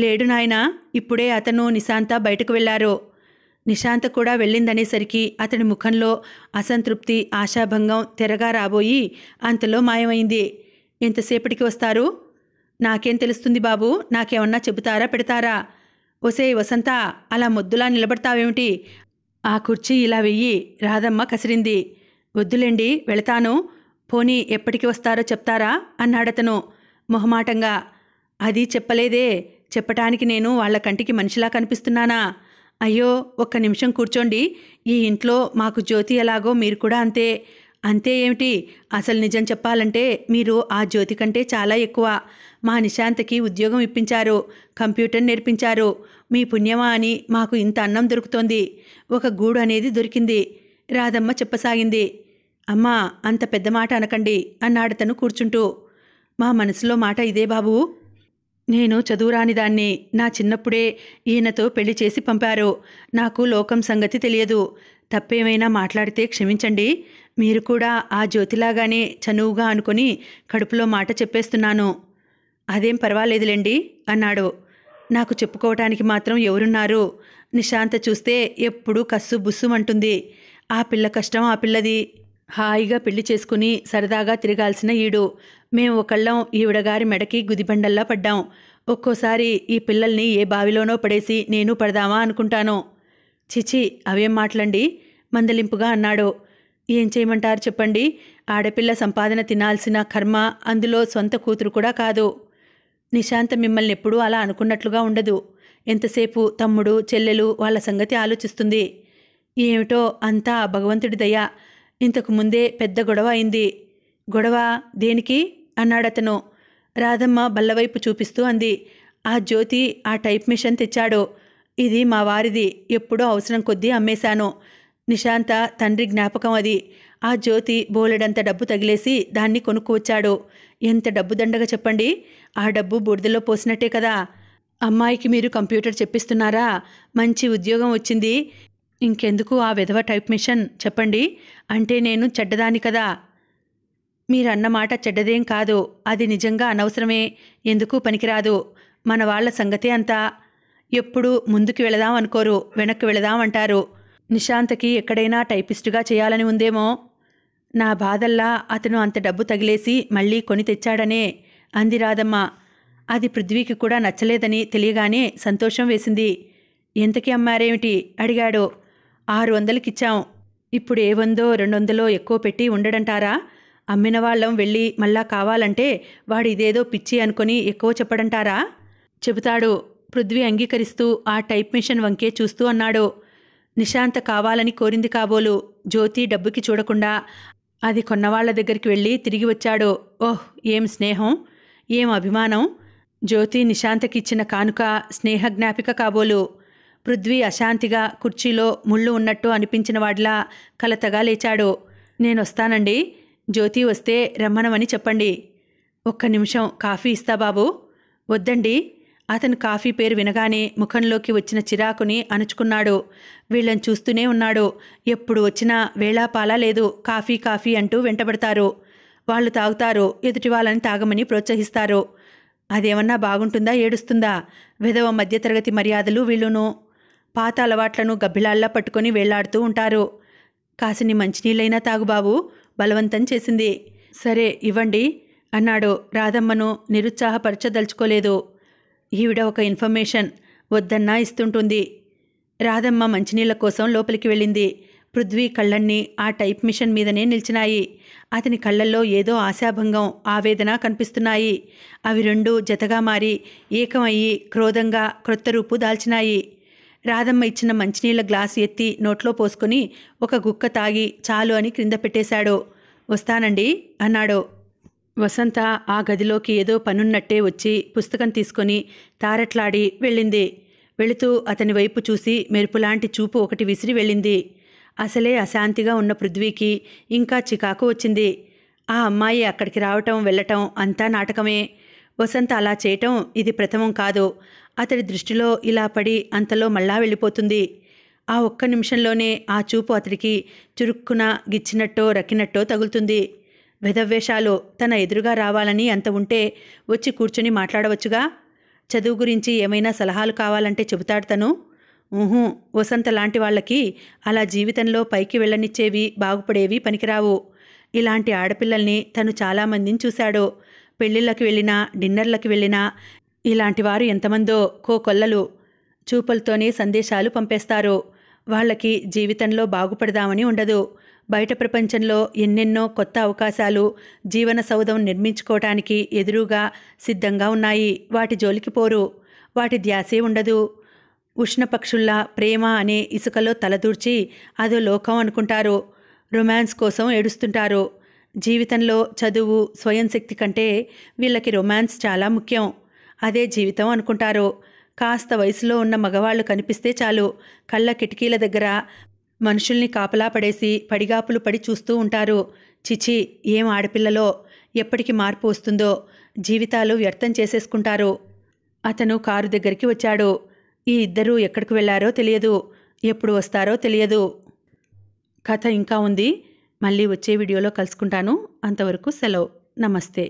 లేడు నాయనా ఇప్పుడే అతను నిశాంత బయటకు వెళ్లారు నిశాంత కూడా వెళ్ళిందనేసరికి అతని ముఖంలో అసంతృప్తి ఆశాభంగం తెరగా రాబోయి అంతలో మాయమైంది ఎంతసేపటికి వస్తారు నాకేం తెలుస్తుంది బాబు నాకేమన్నా చెబుతారా పెడతారా ఒసే వసంత అలా మొద్దులా నిలబడతావేమిటి ఆ కుర్చీ ఇలా వెయ్యి రాధమ్మ కసిరింది వద్దులేండి వెళతాను పోనీ ఎప్పటికి వస్తారో చెప్తారా అన్నాడతను మొహమాటంగా అది చెప్పలేదే చెప్పటానికి నేను వాళ్ళ కంటికి మనిషిలా కనిపిస్తున్నానా అయ్యో ఒక్క నిమిషం కూర్చోండి ఈ ఇంట్లో మాకు జ్యోతి ఎలాగో మీరు కూడా అంతే అంతే ఏమిటి అసలు నిజం చెప్పాలంటే మీరు ఆ జ్యోతి కంటే చాలా ఎక్కువ మా నిశాంతకి ఉద్యోగం ఇప్పించారు కంప్యూటర్ నేర్పించారు మీ పుణ్యమా అని మాకు ఇంత అన్నం దొరుకుతోంది ఒక గూడు అనేది దొరికింది రాధమ్మ చెప్పసాగింది అమ్మా అంత పెద్ద మాట అనకండి అన్నాడతను కూర్చుంటూ మా మనసులో మాట ఇదే బాబు నేను చదువురాని దాన్ని నా చిన్నప్పుడే ఈయనతో పెళ్లి చేసి పంపారు నాకు లోకం సంగతి తెలియదు తప్పేమైనా మాట్లాడితే క్షమించండి మీరు కూడా ఆ జ్యోతిలాగానే చనువుగా అనుకుని కడుపులో మాట చెప్పేస్తున్నాను అదేం పర్వాలేదులేండి అన్నాడు నాకు చెప్పుకోవటానికి మాత్రం ఎవరున్నారు నిశాంత చూస్తే ఎప్పుడూ కస్సు బుస్సుమంటుంది ఆ పిల్ల కష్టం ఆ పిల్లది హాయిగా పెళ్లి చేసుకుని సరదాగా తిరగాల్సిన ఈడు మేము ఒకళ్ళం ఈవిడగారి మెడకి గుదిబండల్లా పడ్డాం ఒక్కోసారి ఈ పిల్లల్ని ఏ బావిలోనో పడేసి నేను పడదామా అనుకుంటాను చిచి అవేం మాట్లాడి మందలింపుగా అన్నాడు ఏం చేయమంటారు చెప్పండి ఆడపిల్ల సంపాదన తినాల్సిన కర్మ అందులో సొంత కూతురు కూడా కాదు నిశాంత మిమ్మల్ని ఎప్పుడూ అలా అనుకున్నట్లుగా ఉండదు ఎంతసేపు తమ్ముడు చెల్లెలు వాళ్ళ సంగతి ఆలోచిస్తుంది ఏమిటో అంతా భగవంతుడి దయ ఇంతకు ముందే పెద్ద గొడవ అయింది గొడవ దేనికి అన్నాడతను రాధమ్మ బల్లవైపు చూపిస్తూ అంది ఆ జ్యోతి ఆ టైప్ మిషన్ తెచ్చాడు ఇది మా వారిది ఎప్పుడో అవసరం కొద్దీ అమ్మేశాను నిశాంత తండ్రి జ్ఞాపకం అది ఆ జ్యోతి బోలెడంత డబ్బు తగిలేసి దాన్ని కొనుక్కువచ్చాడు ఎంత డబ్బు దండగా చెప్పండి ఆ డబ్బు బురదలో పోసినట్టే కదా అమ్మాయికి మీరు కంప్యూటర్ చెప్పిస్తున్నారా మంచి ఉద్యోగం వచ్చింది ఇంకెందుకు ఆ విధవ టైప్ మిషన్ చెప్పండి అంటే నేను చెడ్డదాని కదా మీరన్నమాట చెడ్డదేం కాదు అది నిజంగా అనవసరమే ఎందుకు పనికిరాదు మన వాళ్ల సంగతి అంతా ఎప్పుడూ ముందుకు వెళదాం అనుకోరు వెనక్కి వెళదాం అంటారు నిశాంతకి ఎక్కడైనా టైపిస్టుగా చేయాలని ఉందేమో నా బాధల్లా అతను అంత డబ్బు తగిలేసి మళ్ళీ కొని తెచ్చాడనే అంది రాదమ్మ అది పృథ్వీకి కూడా నచ్చలేదని తెలియగానే సంతోషం వేసింది ఎంతకీ అమ్మారేమిటి అడిగాడు ఆరు వందలకిచ్చాం ఇప్పుడు ఏ వందో రెండు వందలో ఎక్కువ పెట్టి ఉండడంటారా అమ్మిన వాళ్ళం వెళ్ళి మళ్ళా కావాలంటే వాడు ఇదేదో పిచ్చి అనుకొని ఎక్కువ చెప్పడంటారా చెబుతాడు పృథ్వీ అంగీకరిస్తూ ఆ టైప్ మిషన్ వంకే చూస్తూ అన్నాడు నిశాంత కావాలని కోరింది కాబోలు జ్యోతి డబ్బుకి చూడకుండా అది కొన్నవాళ్ల దగ్గరికి వెళ్ళి తిరిగి వచ్చాడు ఓహ్ ఏం స్నేహం ఏం అభిమానం జ్యోతి నిశాంతకి ఇచ్చిన కానుక స్నేహ జ్ఞాపిక కాబోలు పృథ్వీ అశాంతిగా కుర్చీలో ముళ్ళు ఉన్నట్టు అనిపించిన వాడిలా కలతగా లేచాడు నేనొస్తానండి జ్యోతి వస్తే రమ్మనమని చెప్పండి ఒక్క నిమిషం కాఫీ ఇస్తా బాబు వద్దండి అతను కాఫీ పేరు వినగానే ముఖంలోకి వచ్చిన చిరాకుని అణుచుకున్నాడు వీళ్ళని చూస్తూనే ఉన్నాడు ఎప్పుడు వచ్చినా వేళాపాలా లేదు కాఫీ కాఫీ అంటూ వెంటబడతారు వాళ్ళు తాగుతారు ఎదుటి వాళ్ళని తాగమని ప్రోత్సహిస్తారు అదేమన్నా బాగుంటుందా ఏడుస్తుందా విధవ మధ్యతరగతి మర్యాదలు వీళ్ళును పాత అలవాట్లను గబ్బిలాల్లా పట్టుకొని వేళ్లాడుతూ ఉంటారు కాసిని మంచినీళ్ళైనా తాగుబాబు బలవంతం చేసింది సరే ఇవ్వండి అన్నాడు రాధమ్మను నిరుత్సాహపరచదలుచుకోలేదు ఈవిడ ఒక ఇన్ఫర్మేషన్ వద్దన్నా ఇస్తుంటుంది రాధమ్మ మంచినీళ్ళ కోసం లోపలికి వెళ్ళింది పృథ్వీ కళ్ళన్నీ ఆ టైప్ మిషన్ మీదనే నిలిచినాయి అతని కళ్ళల్లో ఏదో ఆశాభంగం ఆవేదన కనిపిస్తున్నాయి అవి రెండు జతగా మారి ఏకమయ్యి క్రోధంగా క్రొత్త రూపు దాల్చినాయి రాధమ్మ ఇచ్చిన మంచినీళ్ళ గ్లాస్ ఎత్తి నోట్లో పోసుకుని ఒక గుక్క తాగి చాలు అని క్రింద పెట్టేశాడు వస్తానండి అన్నాడు వసంత ఆ గదిలోకి ఏదో పనున్నట్టే వచ్చి పుస్తకం తీసుకొని తారట్లాడి వెళ్ళింది వెళుతూ అతని వైపు చూసి మెరుపులాంటి చూపు ఒకటి విసిరి వెళ్ళింది అసలే అశాంతిగా ఉన్న పృథ్వీకి ఇంకా చికాకు వచ్చింది ఆ అమ్మాయి అక్కడికి రావటం వెళ్ళటం అంతా నాటకమే వసంత అలా చేయటం ఇది ప్రథమం కాదు అతడి దృష్టిలో ఇలా పడి అంతలో మళ్ళా వెళ్ళిపోతుంది ఆ ఒక్క నిమిషంలోనే ఆ చూపు అతడికి చురుక్కున గిచ్చినట్టో రక్కినట్టో తగులుతుంది వెధవేషాలు తన ఎదురుగా రావాలని అంత ఉంటే వచ్చి కూర్చుని మాట్లాడవచ్చుగా చదువు గురించి ఏమైనా సలహాలు కావాలంటే చెబుతాడు తను ఊహూ వసంత లాంటి వాళ్ళకి అలా జీవితంలో పైకి వెళ్ళనిచ్చేవి బాగుపడేవి పనికిరావు ఇలాంటి ఆడపిల్లల్ని తను చాలామందిని చూశాడు పెళ్ళిళ్ళకి వెళ్ళినా డిన్నర్లకి వెళ్ళినా ఇలాంటి వారు ఎంతమందో కో కొల్లలు చూపులతోనే సందేశాలు పంపేస్తారు వాళ్ళకి జీవితంలో బాగుపడదామని ఉండదు బయట ప్రపంచంలో ఎన్నెన్నో కొత్త అవకాశాలు జీవన సౌధం నిర్మించుకోవటానికి ఎదురుగా సిద్ధంగా ఉన్నాయి వాటి జోలికి పోరు వాటి ధ్యాసే ఉండదు ఉష్ణపక్షుల్లా ప్రేమ అనే ఇసుకలో తలదూర్చి అదో లోకం అనుకుంటారు రొమాన్స్ కోసం ఏడుస్తుంటారు జీవితంలో చదువు స్వయం శక్తి కంటే వీళ్ళకి రొమాన్స్ చాలా ముఖ్యం అదే జీవితం అనుకుంటారు కాస్త వయసులో ఉన్న మగవాళ్ళు కనిపిస్తే చాలు కళ్ళ కిటికీల దగ్గర మనుషుల్ని కాపలా పడేసి పడిగాపులు పడి చూస్తూ ఉంటారు చిచి ఏం ఆడపిల్లలో ఎప్పటికి మార్పు వస్తుందో జీవితాలు వ్యర్థం చేసేసుకుంటారు అతను కారు దగ్గరికి వచ్చాడు ఈ ఇద్దరూ ఎక్కడికి వెళ్లారో తెలియదు ఎప్పుడు వస్తారో తెలియదు కథ ఇంకా ఉంది మళ్ళీ వచ్చే వీడియోలో కలుసుకుంటాను అంతవరకు సెలవు నమస్తే